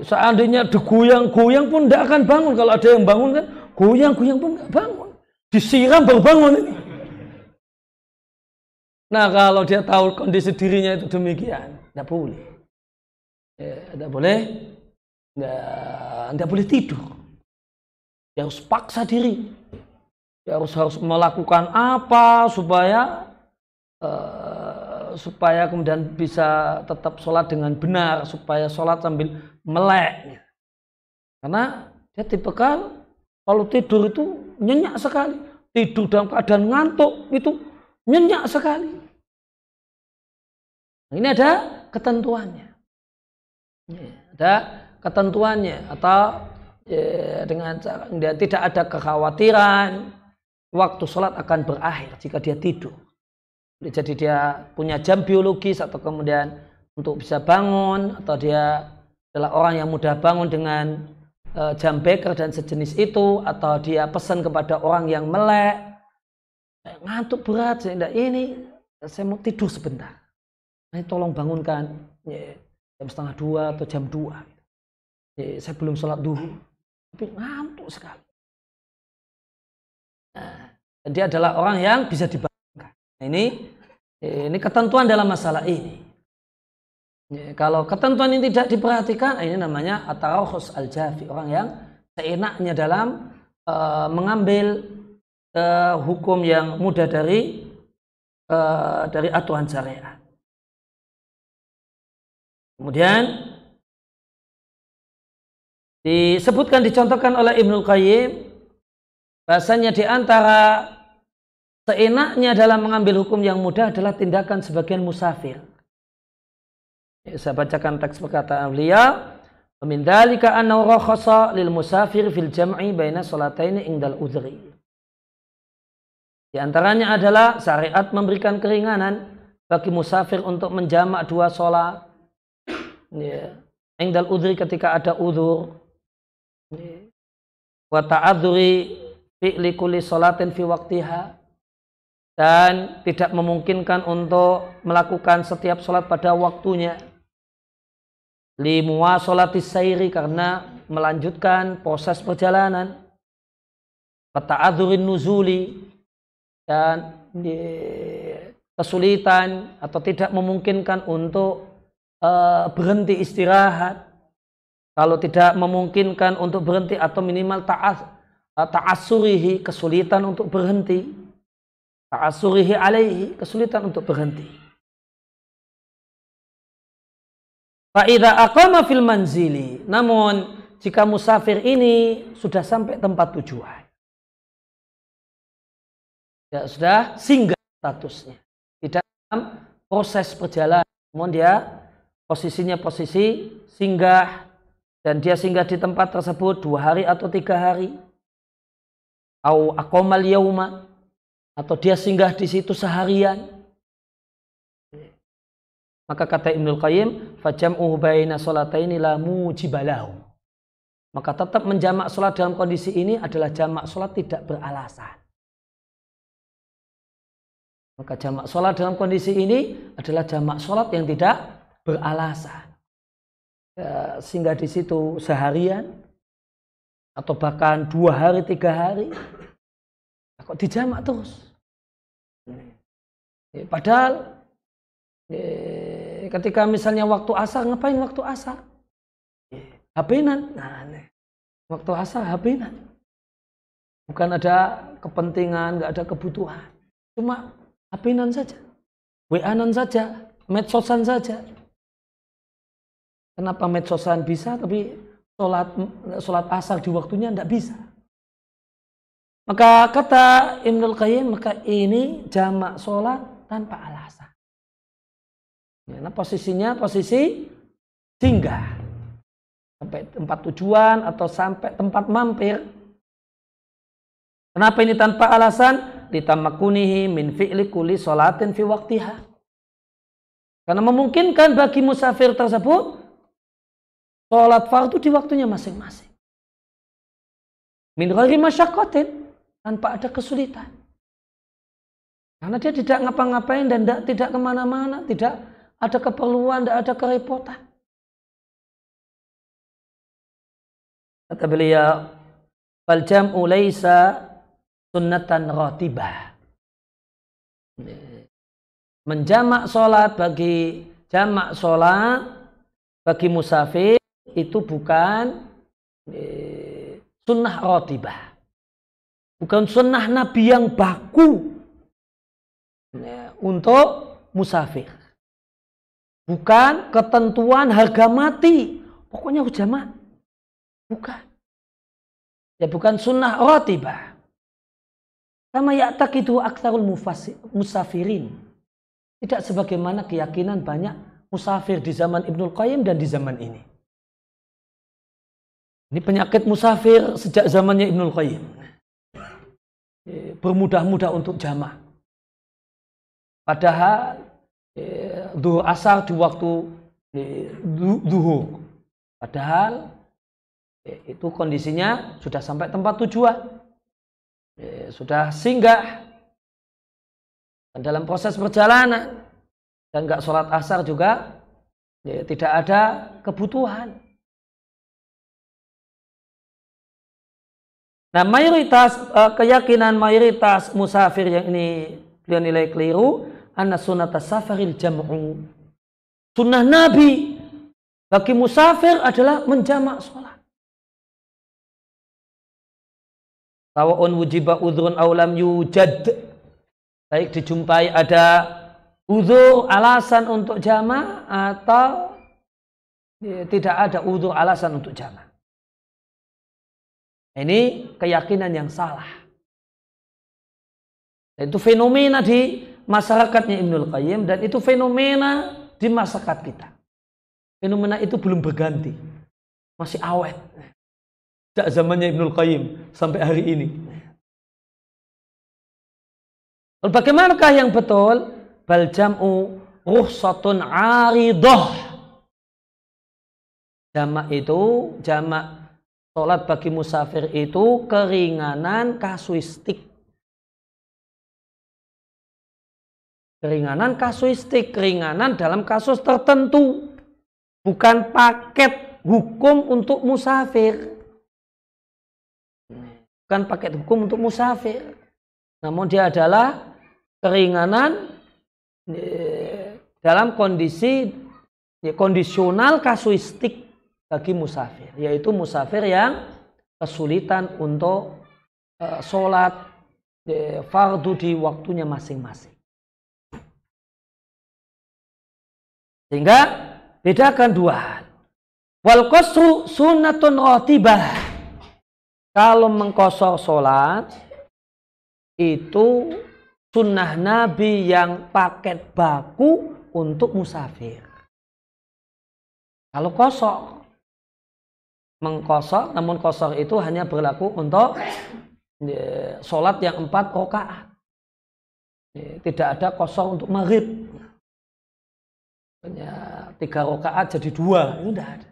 Seandainya digoyang-goyang pun tidak akan bangun. Kalau ada yang bangun kan goyang-goyang pun nggak bangun. Disiram baru bangun ini. Nah kalau dia tahu kondisi dirinya itu demikian, tidak boleh. Tidak ya, boleh, tidak boleh tidur. Dia ya, harus paksa diri. Dia ya, harus harus melakukan apa supaya uh, supaya kemudian bisa tetap sholat dengan benar, supaya sholat sambil melek. Karena dia tipe kan, kalau tidur itu nyenyak sekali. Tidur dalam keadaan ngantuk itu Nyenyak sekali. Nah, ini ada ketentuannya. Ada ketentuannya atau ya, dengan cara dia tidak ada kekhawatiran waktu sholat akan berakhir jika dia tidur. Jadi dia punya jam biologis atau kemudian untuk bisa bangun atau dia adalah orang yang mudah bangun dengan e, jam beker dan sejenis itu atau dia pesan kepada orang yang melek ngantuk berat saya tidak ini saya mau tidur sebentar nah, tolong bangunkan ya, jam setengah dua atau jam dua ya, saya belum sholat duhur tapi ngantuk sekali nah, dia adalah orang yang bisa dibangunkan nah, ini ya, ini ketentuan dalam masalah ini ya, kalau ketentuan ini tidak diperhatikan nah, ini namanya atau al jafi orang yang seenaknya dalam uh, mengambil uh, hukum yang mudah dari uh, dari aturan syariah Kemudian disebutkan dicontohkan oleh Ibnu Qayyim bahasanya di antara seenaknya dalam mengambil hukum yang mudah adalah tindakan sebagian musafir. Ya, saya bacakan teks perkataan beliau. Min dzalika annahu lil musafir fil jam'i baina salataini indal udhri. Di antaranya adalah syariat memberikan keringanan bagi musafir untuk menjamak dua sholat. Yeah. Engdal udri ketika ada udur. Yeah. Wa ta'adzuri fi'li kulli sholatin fi waktiha. Dan tidak memungkinkan untuk melakukan setiap sholat pada waktunya. Limua sholatis sairi karena melanjutkan proses perjalanan. Ta'adzurin nuzuli dan kesulitan atau tidak memungkinkan untuk e, berhenti istirahat kalau tidak memungkinkan untuk berhenti atau minimal ta'as eh, ta'asurihi kesulitan untuk berhenti ta'asurihi alaihi kesulitan untuk berhenti Fa'idha aqama fil manzili namun jika musafir ini sudah sampai tempat tujuan Ya, sudah singgah statusnya. Tidak dalam proses perjalanan. Namun dia posisinya posisi singgah dan dia singgah di tempat tersebut dua hari atau tiga hari. Au akomal yauma atau dia singgah di situ seharian. Maka kata Ibnul Qayyim, fajam'uhu baina salataini la mujibalahu. Maka tetap menjamak salat dalam kondisi ini adalah jamak salat tidak beralasan. Maka jamak sholat dalam kondisi ini adalah jamak sholat yang tidak beralasan. Ya, sehingga di situ seharian atau bahkan dua hari, tiga hari. Kok dijamak terus? Ya, padahal ya, ketika misalnya waktu asar, ngapain waktu asar? Habinan. Nah, waktu asar habinan. Bukan ada kepentingan, nggak ada kebutuhan. Cuma non saja. wa non saja. Medsosan saja. Kenapa medsosan bisa tapi sholat, sholat asar di waktunya tidak bisa. Maka kata imdal Qayyim, maka ini jamak sholat tanpa alasan. Ya, nah, posisinya posisi singgah. Sampai tempat tujuan atau sampai tempat mampir. Kenapa ini tanpa alasan? litamakunihi min fi'li kuli salatin fi waktiha. Karena memungkinkan bagi musafir tersebut sholat fardu di waktunya masing-masing. Min ghairi masyakotin tanpa ada kesulitan. Karena dia tidak ngapa-ngapain dan tidak, tidak kemana-mana, tidak ada keperluan, tidak ada kerepotan. Kata beliau, Fal jam'u laisa sunnatan rotibah. Menjamak sholat bagi jamak sholat bagi musafir itu bukan e, sunnah rotibah. Bukan sunnah Nabi yang baku e, untuk musafir. Bukan ketentuan harga mati. Pokoknya ujama, Bukan. Ya bukan sunnah rotibah. Kama itu aksarul musafirin. Tidak sebagaimana keyakinan banyak musafir di zaman Ibnu Qayyim dan di zaman ini. Ini penyakit musafir sejak zamannya Ibnu Qayyim. E, bermudah-mudah untuk jamaah. Padahal duhur e, asar di waktu e, duhur. Padahal itu kondisinya sudah sampai tempat tujuan. Eh, sudah singgah dan dalam proses perjalanan dan nggak sholat asar juga ya, tidak ada kebutuhan. Nah mayoritas eh, keyakinan mayoritas musafir yang ini beliau nilai keliru anna sunnah safaril jam'u sunnah nabi bagi musafir adalah menjamak sholat Sawaun wujiba udhrun aulam yujad. Baik dijumpai ada udhur alasan untuk jama atau tidak ada udhur alasan untuk jama. Ini keyakinan yang salah. Itu fenomena di masyarakatnya Ibnul Qayyim dan itu fenomena di masyarakat kita. Fenomena itu belum berganti. Masih awet. Sejak zamannya Ibnul Qayyim sampai hari ini. Lalu bagaimanakah yang betul? Bal jam'u ruhsatun aridah. Jamak itu, jamak sholat bagi musafir itu keringanan kasuistik. Keringanan kasuistik, keringanan dalam kasus tertentu. Bukan paket hukum untuk musafir bukan paket hukum untuk musafir. Namun dia adalah keringanan e, dalam kondisi ya, kondisional kasuistik bagi musafir, yaitu musafir yang kesulitan untuk uh, sholat ya, fardu di waktunya masing-masing. Sehingga bedakan dua Wal qasru sunnatun ratibah kalau mengkosok sholat itu sunnah Nabi yang paket baku untuk musafir. Kalau kosok, mengkosok, namun kosong itu hanya berlaku untuk e, sholat yang empat rakaat. E, tidak ada kosong untuk maghrib. Hanya tiga rakaat jadi dua, itu tidak ada.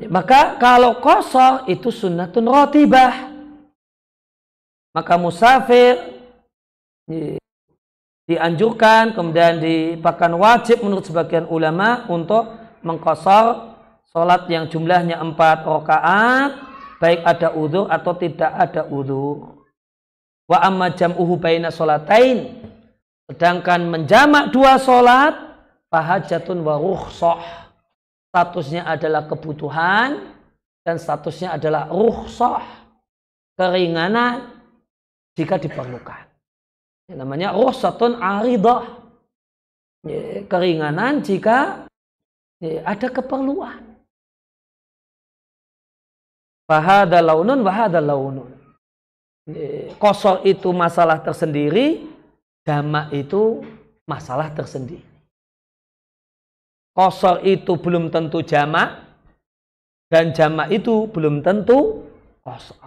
Ya, maka kalau kosong itu sunnatun rotibah. Maka musafir dianjurkan kemudian dipakan wajib menurut sebagian ulama untuk mengkosor sholat yang jumlahnya empat rakaat baik ada udur atau tidak ada udur. Wa amma jam'uhu baina sholatain. Sedangkan menjamak dua sholat fahajatun wa rukhsah statusnya adalah kebutuhan dan statusnya adalah ruhsah keringanan jika diperlukan Ini namanya ruhsatun aridah ya, keringanan jika ya, ada keperluan bahada launun, bahada launun. Ya, kosor itu masalah tersendiri, damak itu masalah tersendiri. Kosor itu belum tentu jamak dan jamak itu belum tentu kosor.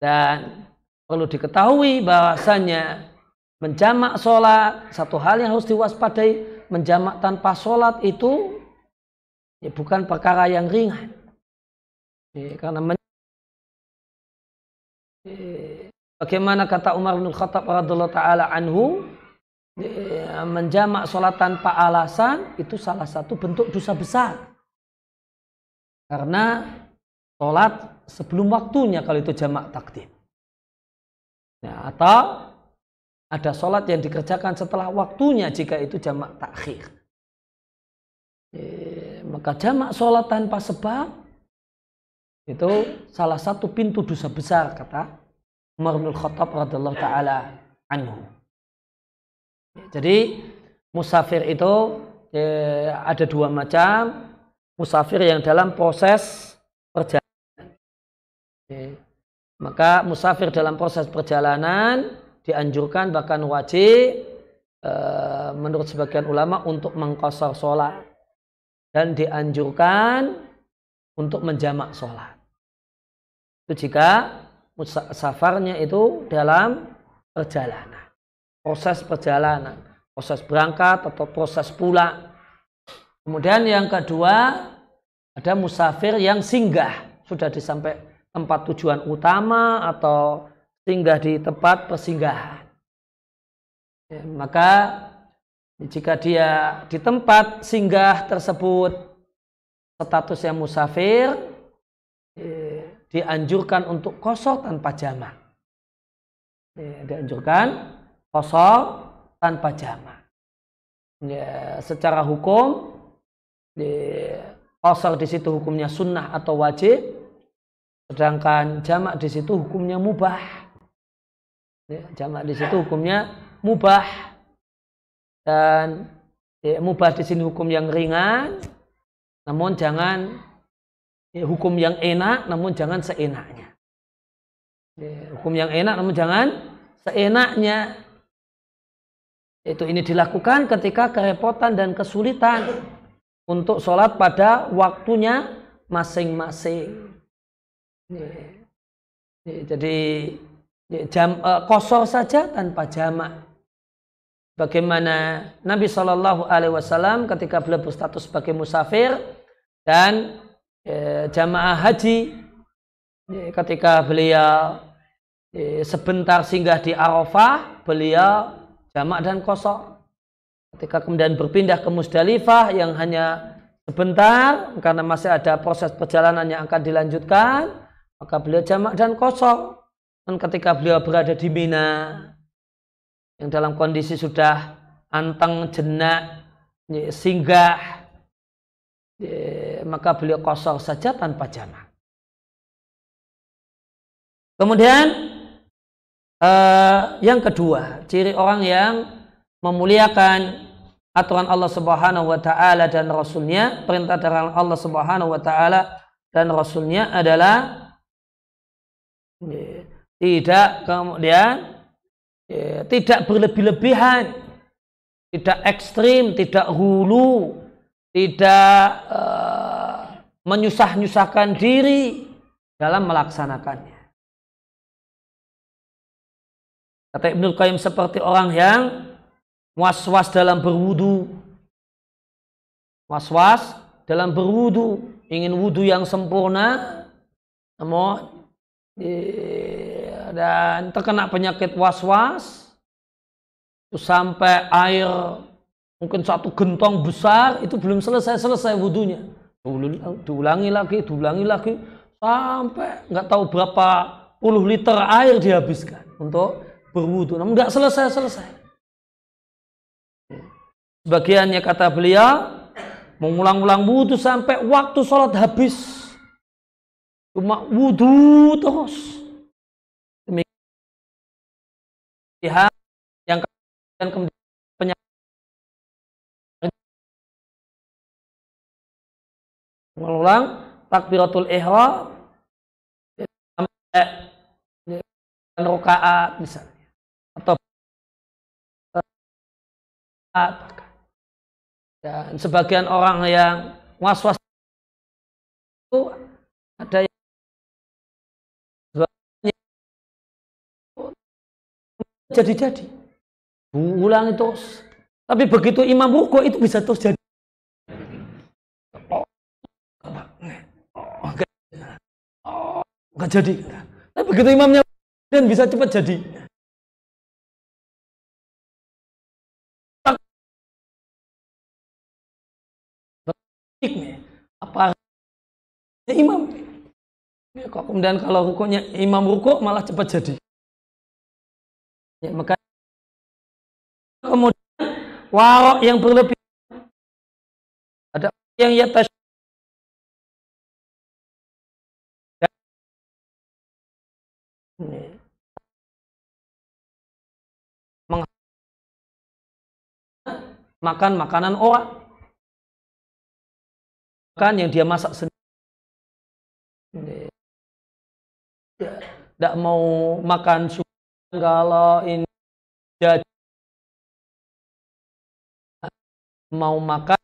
Dan perlu diketahui bahwasanya menjamak sholat satu hal yang harus diwaspadai menjamak tanpa sholat itu ya bukan perkara yang ringan ya, karena men ya, bagaimana kata Umar bin Khattab radhiallahu taala anhu Eh, menjamak sholat tanpa alasan itu salah satu bentuk dosa besar karena sholat sebelum waktunya kalau itu jamak takdim nah, ya, atau ada sholat yang dikerjakan setelah waktunya jika itu jamak takhir maka jamak sholat tanpa sebab itu salah satu pintu dosa besar kata Umar bin Khattab radhiyallahu taala anhu jadi musafir itu eh, ada dua macam. Musafir yang dalam proses perjalanan. Eh, maka musafir dalam proses perjalanan dianjurkan bahkan wajib eh, menurut sebagian ulama untuk mengkosor sholat. Dan dianjurkan untuk menjamak sholat. Itu jika safarnya itu dalam perjalanan proses perjalanan, proses berangkat atau proses pulang. Kemudian yang kedua ada musafir yang singgah sudah disampai tempat tujuan utama atau singgah di tempat persinggahan. Ya, maka jika dia di tempat singgah tersebut statusnya musafir ya, dianjurkan untuk kosong tanpa jamaah. Ya, dianjurkan kosong tanpa jamak. Ya, secara hukum di kosor di situ hukumnya sunnah atau wajib, sedangkan jamak di situ hukumnya mubah. Ya, jamak di situ hukumnya mubah dan ya, mubah di sini hukum yang ringan, namun jangan ya, hukum yang enak namun jangan seenaknya ya, hukum yang enak namun jangan seenaknya itu ini dilakukan ketika kerepotan dan kesulitan untuk sholat pada waktunya masing-masing. Jadi jam uh, kosor saja tanpa jamak. Bagaimana Nabi Shallallahu Alaihi Wasallam ketika beliau berstatus sebagai musafir dan e, jamaah haji e, ketika beliau e, sebentar singgah di Arafah beliau jamak dan kosong. Ketika kemudian berpindah ke Musdalifah yang hanya sebentar karena masih ada proses perjalanan yang akan dilanjutkan, maka beliau jamak dan kosong. Dan ketika beliau berada di Mina yang dalam kondisi sudah anteng, jenak, singgah, maka beliau kosong saja tanpa jamak. Kemudian uh, yang kedua, ciri orang yang memuliakan aturan Allah Subhanahu wa taala dan rasulnya, perintah dari Allah Subhanahu wa taala dan rasulnya adalah tidak kemudian ya, tidak berlebih-lebihan, tidak ekstrim, tidak hulu, tidak uh, menyusah-nyusahkan diri dalam melaksanakannya. Kata Ibnu Qayyim seperti orang yang was-was dalam berwudu. Was-was dalam berwudu, ingin wudu yang sempurna, namun dan terkena penyakit was-was sampai air mungkin satu gentong besar itu belum selesai-selesai wudunya. Diulangi lagi, diulangi lagi sampai nggak tahu berapa puluh liter air dihabiskan untuk berwudu. Namun nggak selesai-selesai. Sebagiannya kata beliau mengulang-ulang wudhu sampai waktu sholat habis. Cuma wudhu terus. Demikian yang kemudian penyakit mengulang takbiratul ihram sampai rokaat misalnya atau eh, dan sebagian orang yang was-was itu ada yang jadi-jadi ulang itu tapi begitu imam buku itu bisa terus jadi oh, enggak, enggak jadi tapi begitu imamnya dan bisa cepat jadi iknya apa ya, imam ya, kok kemudian kalau rukunya imam rukuk malah cepat jadi ya, maka kemudian warok yang berlebih ada yang yatas makan makanan orang makan yang dia masak sendiri. Tidak ya, mau makan susu kalau ini jadi mau makan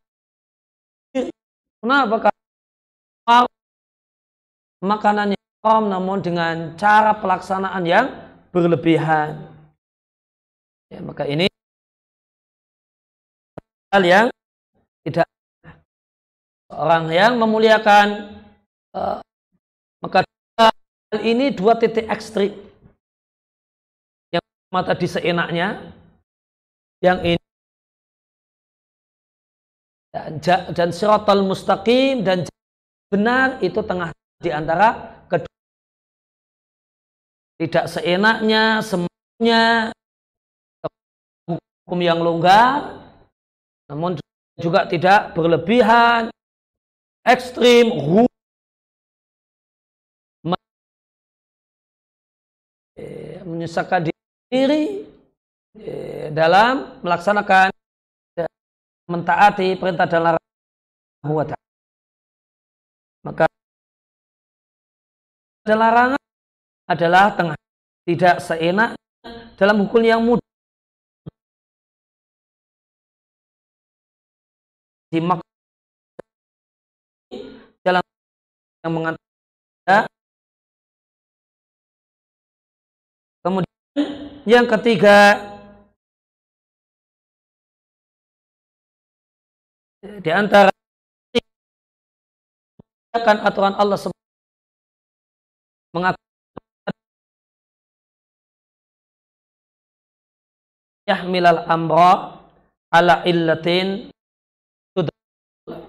kenapa mau makanannya om namun dengan cara pelaksanaan yang berlebihan ya, maka ini hal yang tidak orang yang memuliakan uh, maka hal ini dua titik ekstrim yang mata di seenaknya yang ini dan, dan syaratul mustaqim dan benar itu tengah di antara kedua tidak seenaknya semuanya hukum yang longgar namun juga tidak berlebihan ekstrim, ru eh, menyusahkan diri eh, dalam melaksanakan mentaati perintah dan larangan Maka larangan adalah tengah tidak seenak dalam hukum yang mudah. Simak jalan yang mengantar Kemudian yang ketiga di antara akan aturan Allah mengatakan yahmilal amra ala illatin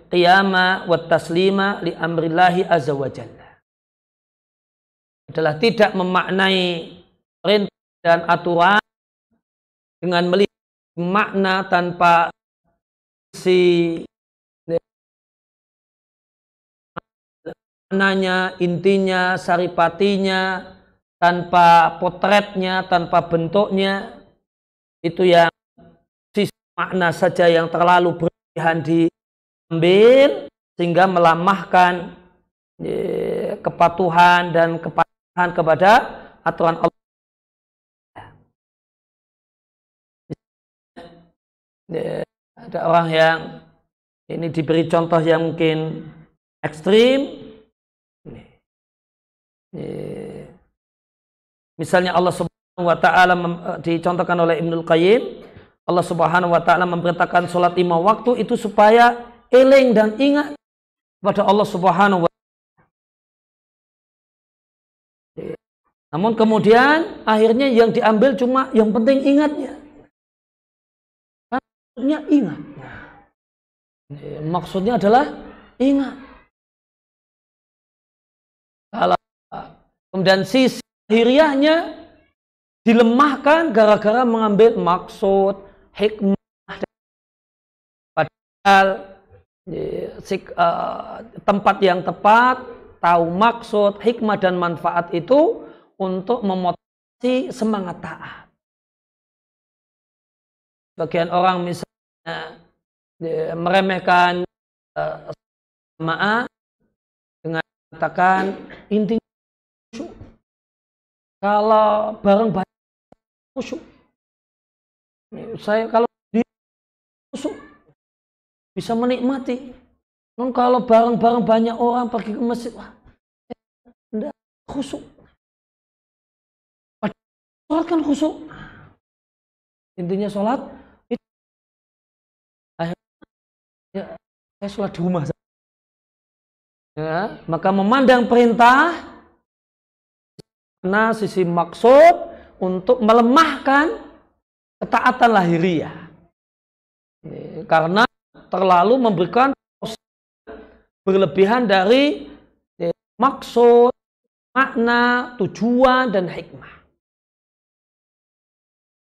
qiyama wa taslima li amrillahi azza wa jalla. Adalah tidak memaknai perintah dan aturan dengan melihat makna tanpa si maknanya, intinya, saripatinya, tanpa potretnya, tanpa bentuknya, itu yang sisi makna saja yang terlalu berlebihan di ambil sehingga melamahkan kepatuhan dan kepatuhan kepada aturan Allah. Ya, ada orang yang ini diberi contoh yang mungkin ekstrim. Misalnya Allah Subhanahu wa taala eh, dicontohkan oleh Ibnu Qayyim, Allah Subhanahu wa taala memerintahkan salat lima waktu itu supaya eling dan ingat pada Allah Subhanahu wa taala. Namun kemudian akhirnya yang diambil cuma yang penting ingatnya. Maksudnya ingat. Maksudnya adalah ingat. Kalau kemudian sisi akhirnya dilemahkan gara-gara mengambil maksud, hikmah, padahal Eh, tempat yang tepat, tahu maksud, hikmah dan manfaat itu untuk memotivasi semangat taat. Bagian orang misalnya meremehkan eh, maaf dengan mengatakan intinya musuh Kalau bareng banyak musuh Saya kalau bisa menikmati. Non kalau bareng-bareng banyak orang pergi ke masjid, wah, tidak khusuk. Sholat kan khusuk. Intinya sholat itu ya, saya sholat di rumah. Ya, maka memandang perintah karena sisi maksud untuk melemahkan ketaatan lahiriah. Karena terlalu memberikan berlebihan dari ya, maksud, makna, tujuan, dan hikmah.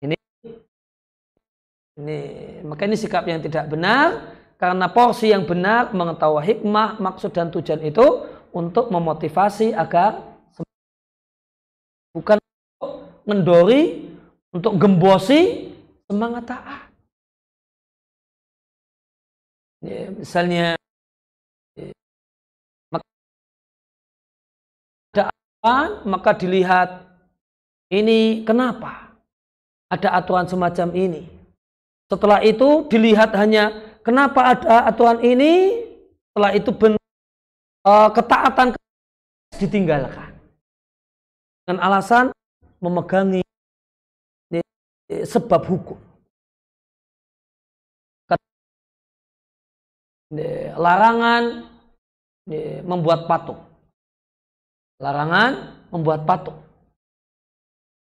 Ini, ini maka ini sikap yang tidak benar karena porsi yang benar mengetahui hikmah, maksud dan tujuan itu untuk memotivasi agar bukan mendori untuk gembosi semangat taat ya, misalnya ya, ada apa maka dilihat ini kenapa ada aturan semacam ini setelah itu dilihat hanya kenapa ada aturan ini setelah itu benar, e, ketaatan ditinggalkan dengan alasan memegangi ya, sebab hukum larangan membuat patung. Larangan membuat patung.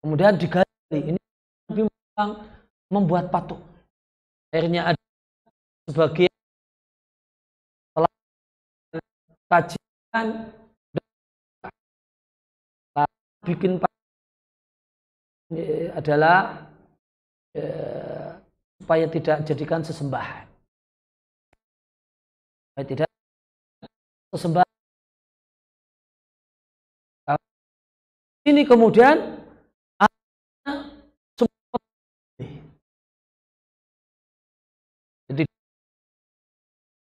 Kemudian digali. Ini Nabi membuat patung. Akhirnya ada sebagian telah kajian bikin patung adalah eh, supaya tidak jadikan sesembahan tidak sembah ini kemudian jadi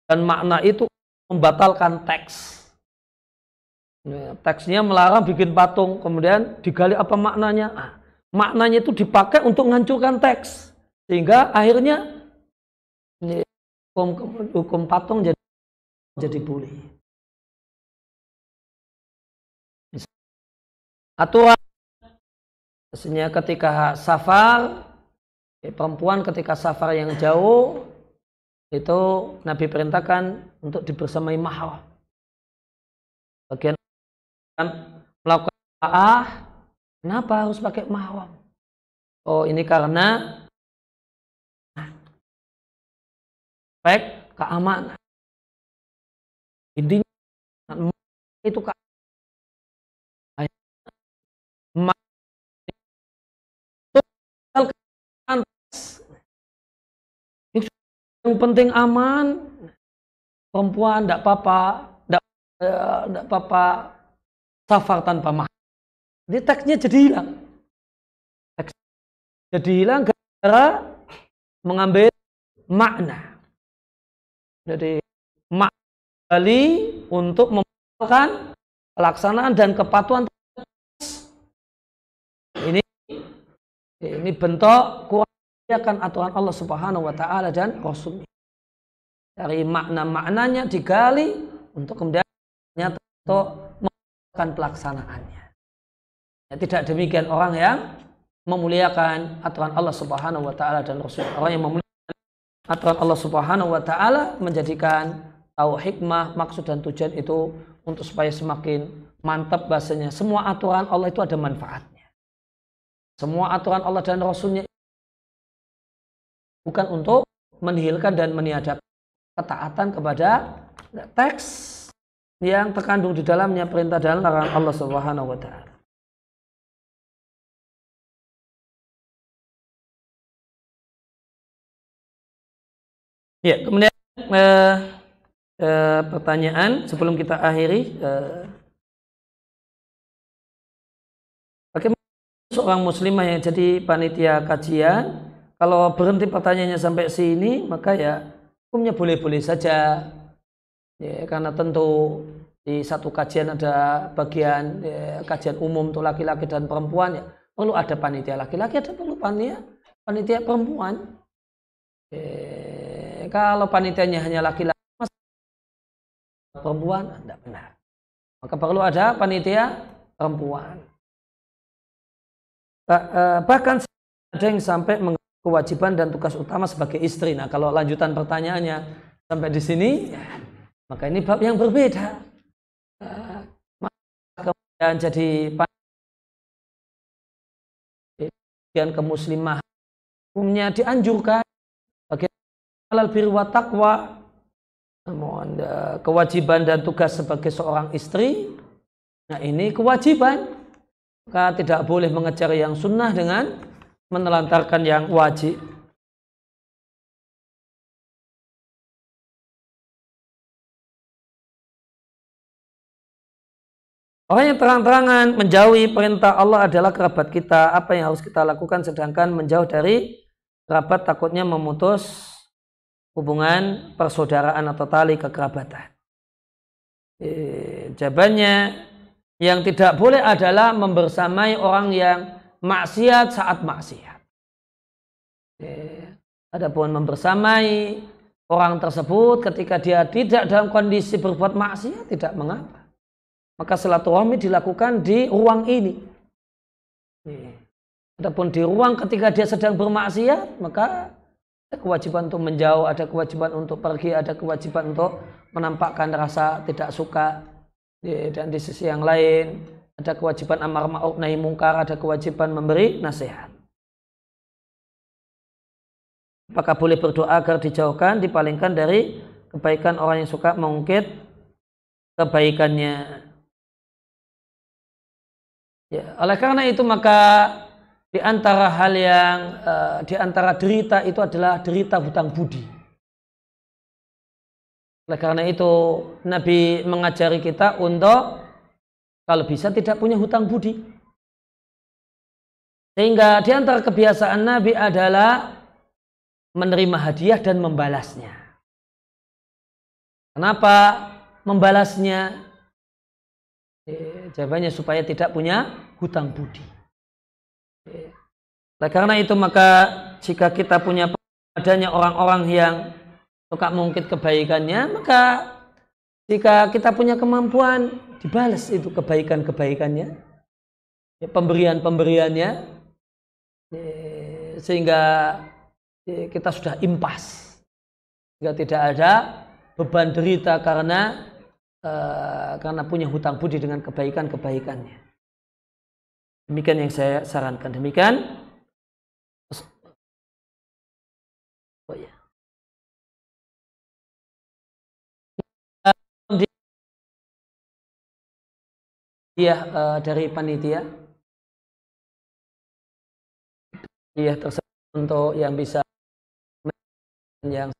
dan makna itu membatalkan teks teksnya melarang bikin patung kemudian digali apa maknanya ah, maknanya itu dipakai untuk menghancurkan teks sehingga akhirnya hukum, hukum patung jadi jadi hmm. boleh. Aturan Maksudnya ketika safar, eh, perempuan ketika safar yang jauh, itu Nabi perintahkan untuk dibersamai mahram. Bagian kan melakukan ah, kenapa harus pakai mahram? Oh ini karena baik keamanan intinya itu yang penting aman perempuan tidak apa-apa tidak eh, apa-apa safar tanpa mahar jadi teksnya jadi hilang teks jadi hilang gara mengambil makna jadi mak kembali untuk memperkenalkan pelaksanaan dan kepatuhan ini ini bentuk kuatkan aturan Allah Subhanahu wa taala dan Rasul dari makna-maknanya digali untuk kemudian nyata untuk melakukan pelaksanaannya. Ya, tidak demikian orang yang memuliakan aturan Allah Subhanahu wa taala dan Rasul. Orang yang memuliakan aturan Allah Subhanahu wa taala menjadikan tahu hikmah, maksud dan tujuan itu untuk supaya semakin mantap bahasanya. Semua aturan Allah itu ada manfaatnya. Semua aturan Allah dan Rasulnya bukan untuk menihilkan dan meniadakan ketaatan kepada teks yang terkandung di dalamnya perintah dan larangan Allah Subhanahu wa taala. Ya, kemudian eh, e, pertanyaan sebelum kita akhiri e, bagaimana seorang muslimah yang jadi panitia kajian kalau berhenti pertanyaannya sampai sini maka ya hukumnya boleh-boleh saja ya, karena tentu di satu kajian ada bagian ya, kajian umum untuk laki-laki dan perempuan ya perlu ada panitia laki-laki ada perlu panitia panitia perempuan eh, kalau panitianya hanya laki-laki perempuan tidak benar. Maka perlu ada panitia perempuan. Eh, bahkan ada yang sampai kewajiban dan tugas utama sebagai istri. Nah, kalau lanjutan pertanyaannya sampai di sini, maka ini bab yang berbeda. Eh, kemudian jadi bagian kemuslimah umumnya dianjurkan bagi alal birwa taqwa kewajiban dan tugas sebagai seorang istri, nah ini kewajiban. Maka tidak boleh mengejar yang sunnah dengan menelantarkan yang wajib. Orang yang terang-terangan menjauhi perintah Allah adalah kerabat kita. Apa yang harus kita lakukan sedangkan menjauh dari kerabat takutnya memutus hubungan persaudaraan atau tali kekerabatan. E, jawabannya yang tidak boleh adalah membersamai orang yang maksiat saat maksiat. E, adapun membersamai orang tersebut ketika dia tidak dalam kondisi berbuat maksiat tidak mengapa. Maka silaturahmi dilakukan di ruang ini. E, adapun di ruang ketika dia sedang bermaksiat maka ada kewajiban untuk menjauh, ada kewajiban untuk pergi, ada kewajiban untuk menampakkan rasa tidak suka dan di sisi yang lain ada kewajiban amar ma'ruf nahi mungkar, ada kewajiban memberi nasihat. Apakah boleh berdoa agar dijauhkan, dipalingkan dari kebaikan orang yang suka mengungkit kebaikannya? Ya, oleh karena itu maka di antara hal yang uh, di antara derita itu adalah derita hutang budi. Oleh karena itu Nabi mengajari kita untuk kalau bisa tidak punya hutang budi. Sehingga di antara kebiasaan Nabi adalah menerima hadiah dan membalasnya. Kenapa membalasnya? Eh, jawabannya supaya tidak punya hutang budi. Oleh nah, karena itu maka jika kita punya adanya orang-orang yang suka mungkin kebaikannya, maka jika kita punya kemampuan dibalas itu kebaikan-kebaikannya, ya, pemberian-pemberiannya, ya, sehingga ya, kita sudah impas, sehingga tidak ada beban derita karena eh, karena punya hutang budi dengan kebaikan-kebaikannya. Demikian yang saya sarankan. Demikian hadiah iya, eh, uh, dari panitia hadiah iya, tersebut untuk yang bisa yang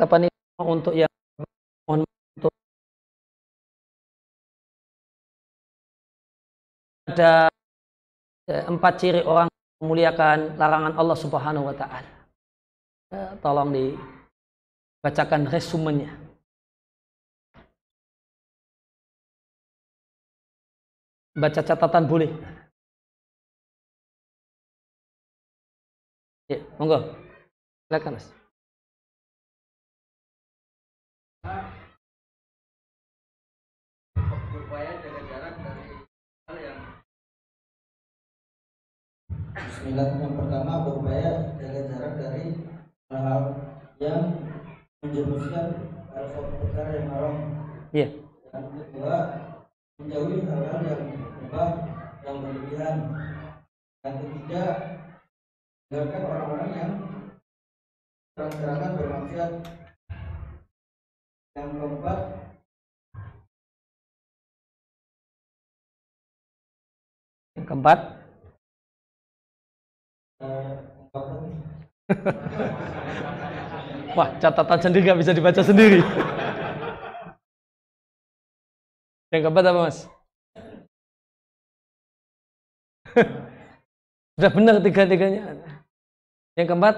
Kapan untuk yang mohon ada empat ciri orang memuliakan larangan Allah Subhanahu wa taala. Ya, tolong dibacakan resumenya. Baca catatan boleh. Ya, monggo. Silakan, Mas. Bismillah yang pertama berupaya jaga jarak dari hal yang menjerumuskan hal suatu perkara yang haram. Iya. Yang kedua menjauhi hal-hal yang berubah yang berlebihan. Yang ketiga tinggalkan orang-orang yang terang-terangan bermaksiat. Yang keempat yang keempat Eh, Wah, catatan sendiri nggak bisa dibaca sendiri. Yang keempat apa, Mas? Sudah benar tiga-tiganya. Yang keempat?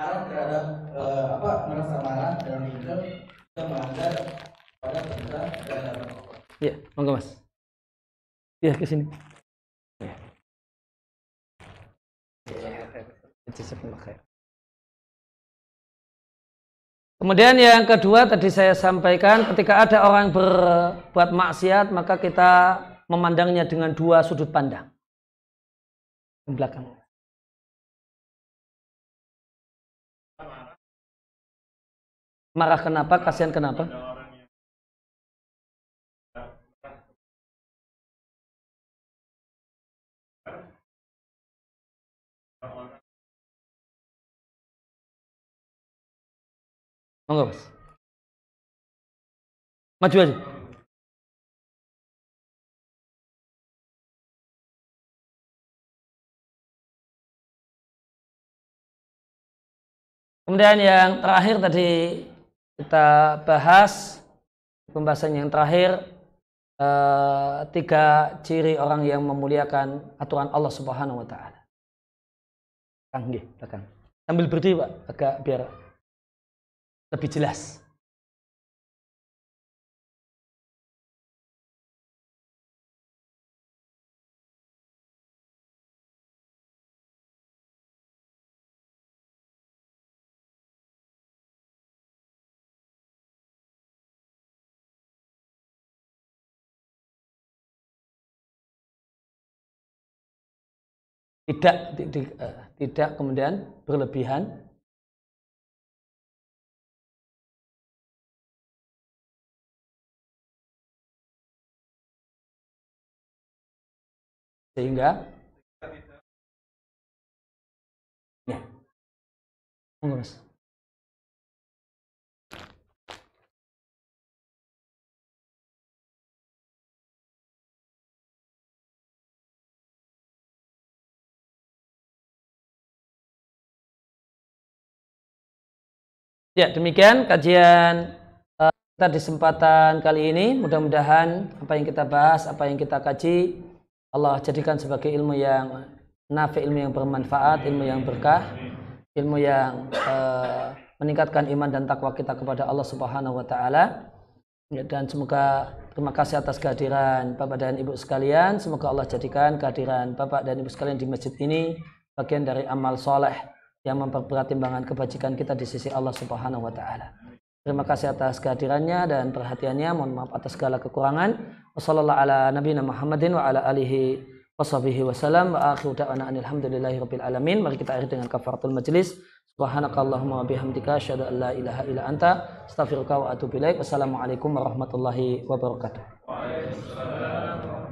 Taruh terhadap eh, apa merasa marah dan minder kita melanggar pada perintah dan Iya, monggo Mas. Iya, kesini. sini. khair. Kemudian yang kedua tadi saya sampaikan ketika ada orang berbuat maksiat maka kita memandangnya dengan dua sudut pandang. Di belakang. Marah kenapa? Kasihan kenapa? Monggo, Mas. Maju aja. Kemudian yang terakhir tadi kita bahas pembahasan yang terakhir e, tiga ciri orang yang memuliakan aturan Allah Subhanahu wa taala. Tanggih, belakang. Sambil berdiri Pak, agak biar lebih jelas. tidak di, eh, tidak kemudian berlebihan sehingga ya monggo mas Ya, demikian kajian eh, kita di kesempatan kali ini. Mudah-mudahan apa yang kita bahas, apa yang kita kaji Allah jadikan sebagai ilmu yang nafi ilmu yang bermanfaat ilmu yang berkah ilmu yang uh, meningkatkan iman dan takwa kita kepada Allah Subhanahu wa taala dan semoga terima kasih atas kehadiran Bapak dan Ibu sekalian semoga Allah jadikan kehadiran Bapak dan Ibu sekalian di masjid ini bagian dari amal soleh yang memperberat timbangan kebajikan kita di sisi Allah Subhanahu wa taala. Terima kasih atas kehadirannya dan perhatiannya. Mohon maaf atas segala kekurangan. Wassalamualaikum warahmatullahi wabarakatuh. Mari kita akhiri dengan kafaratul majlis. Subhanakallahumma bihamdika asyhadu an la ilaha illa anta astaghfiruka wa atubu ilaik. Wassalamualaikum warahmatullahi wabarakatuh. Waalaikumsalam.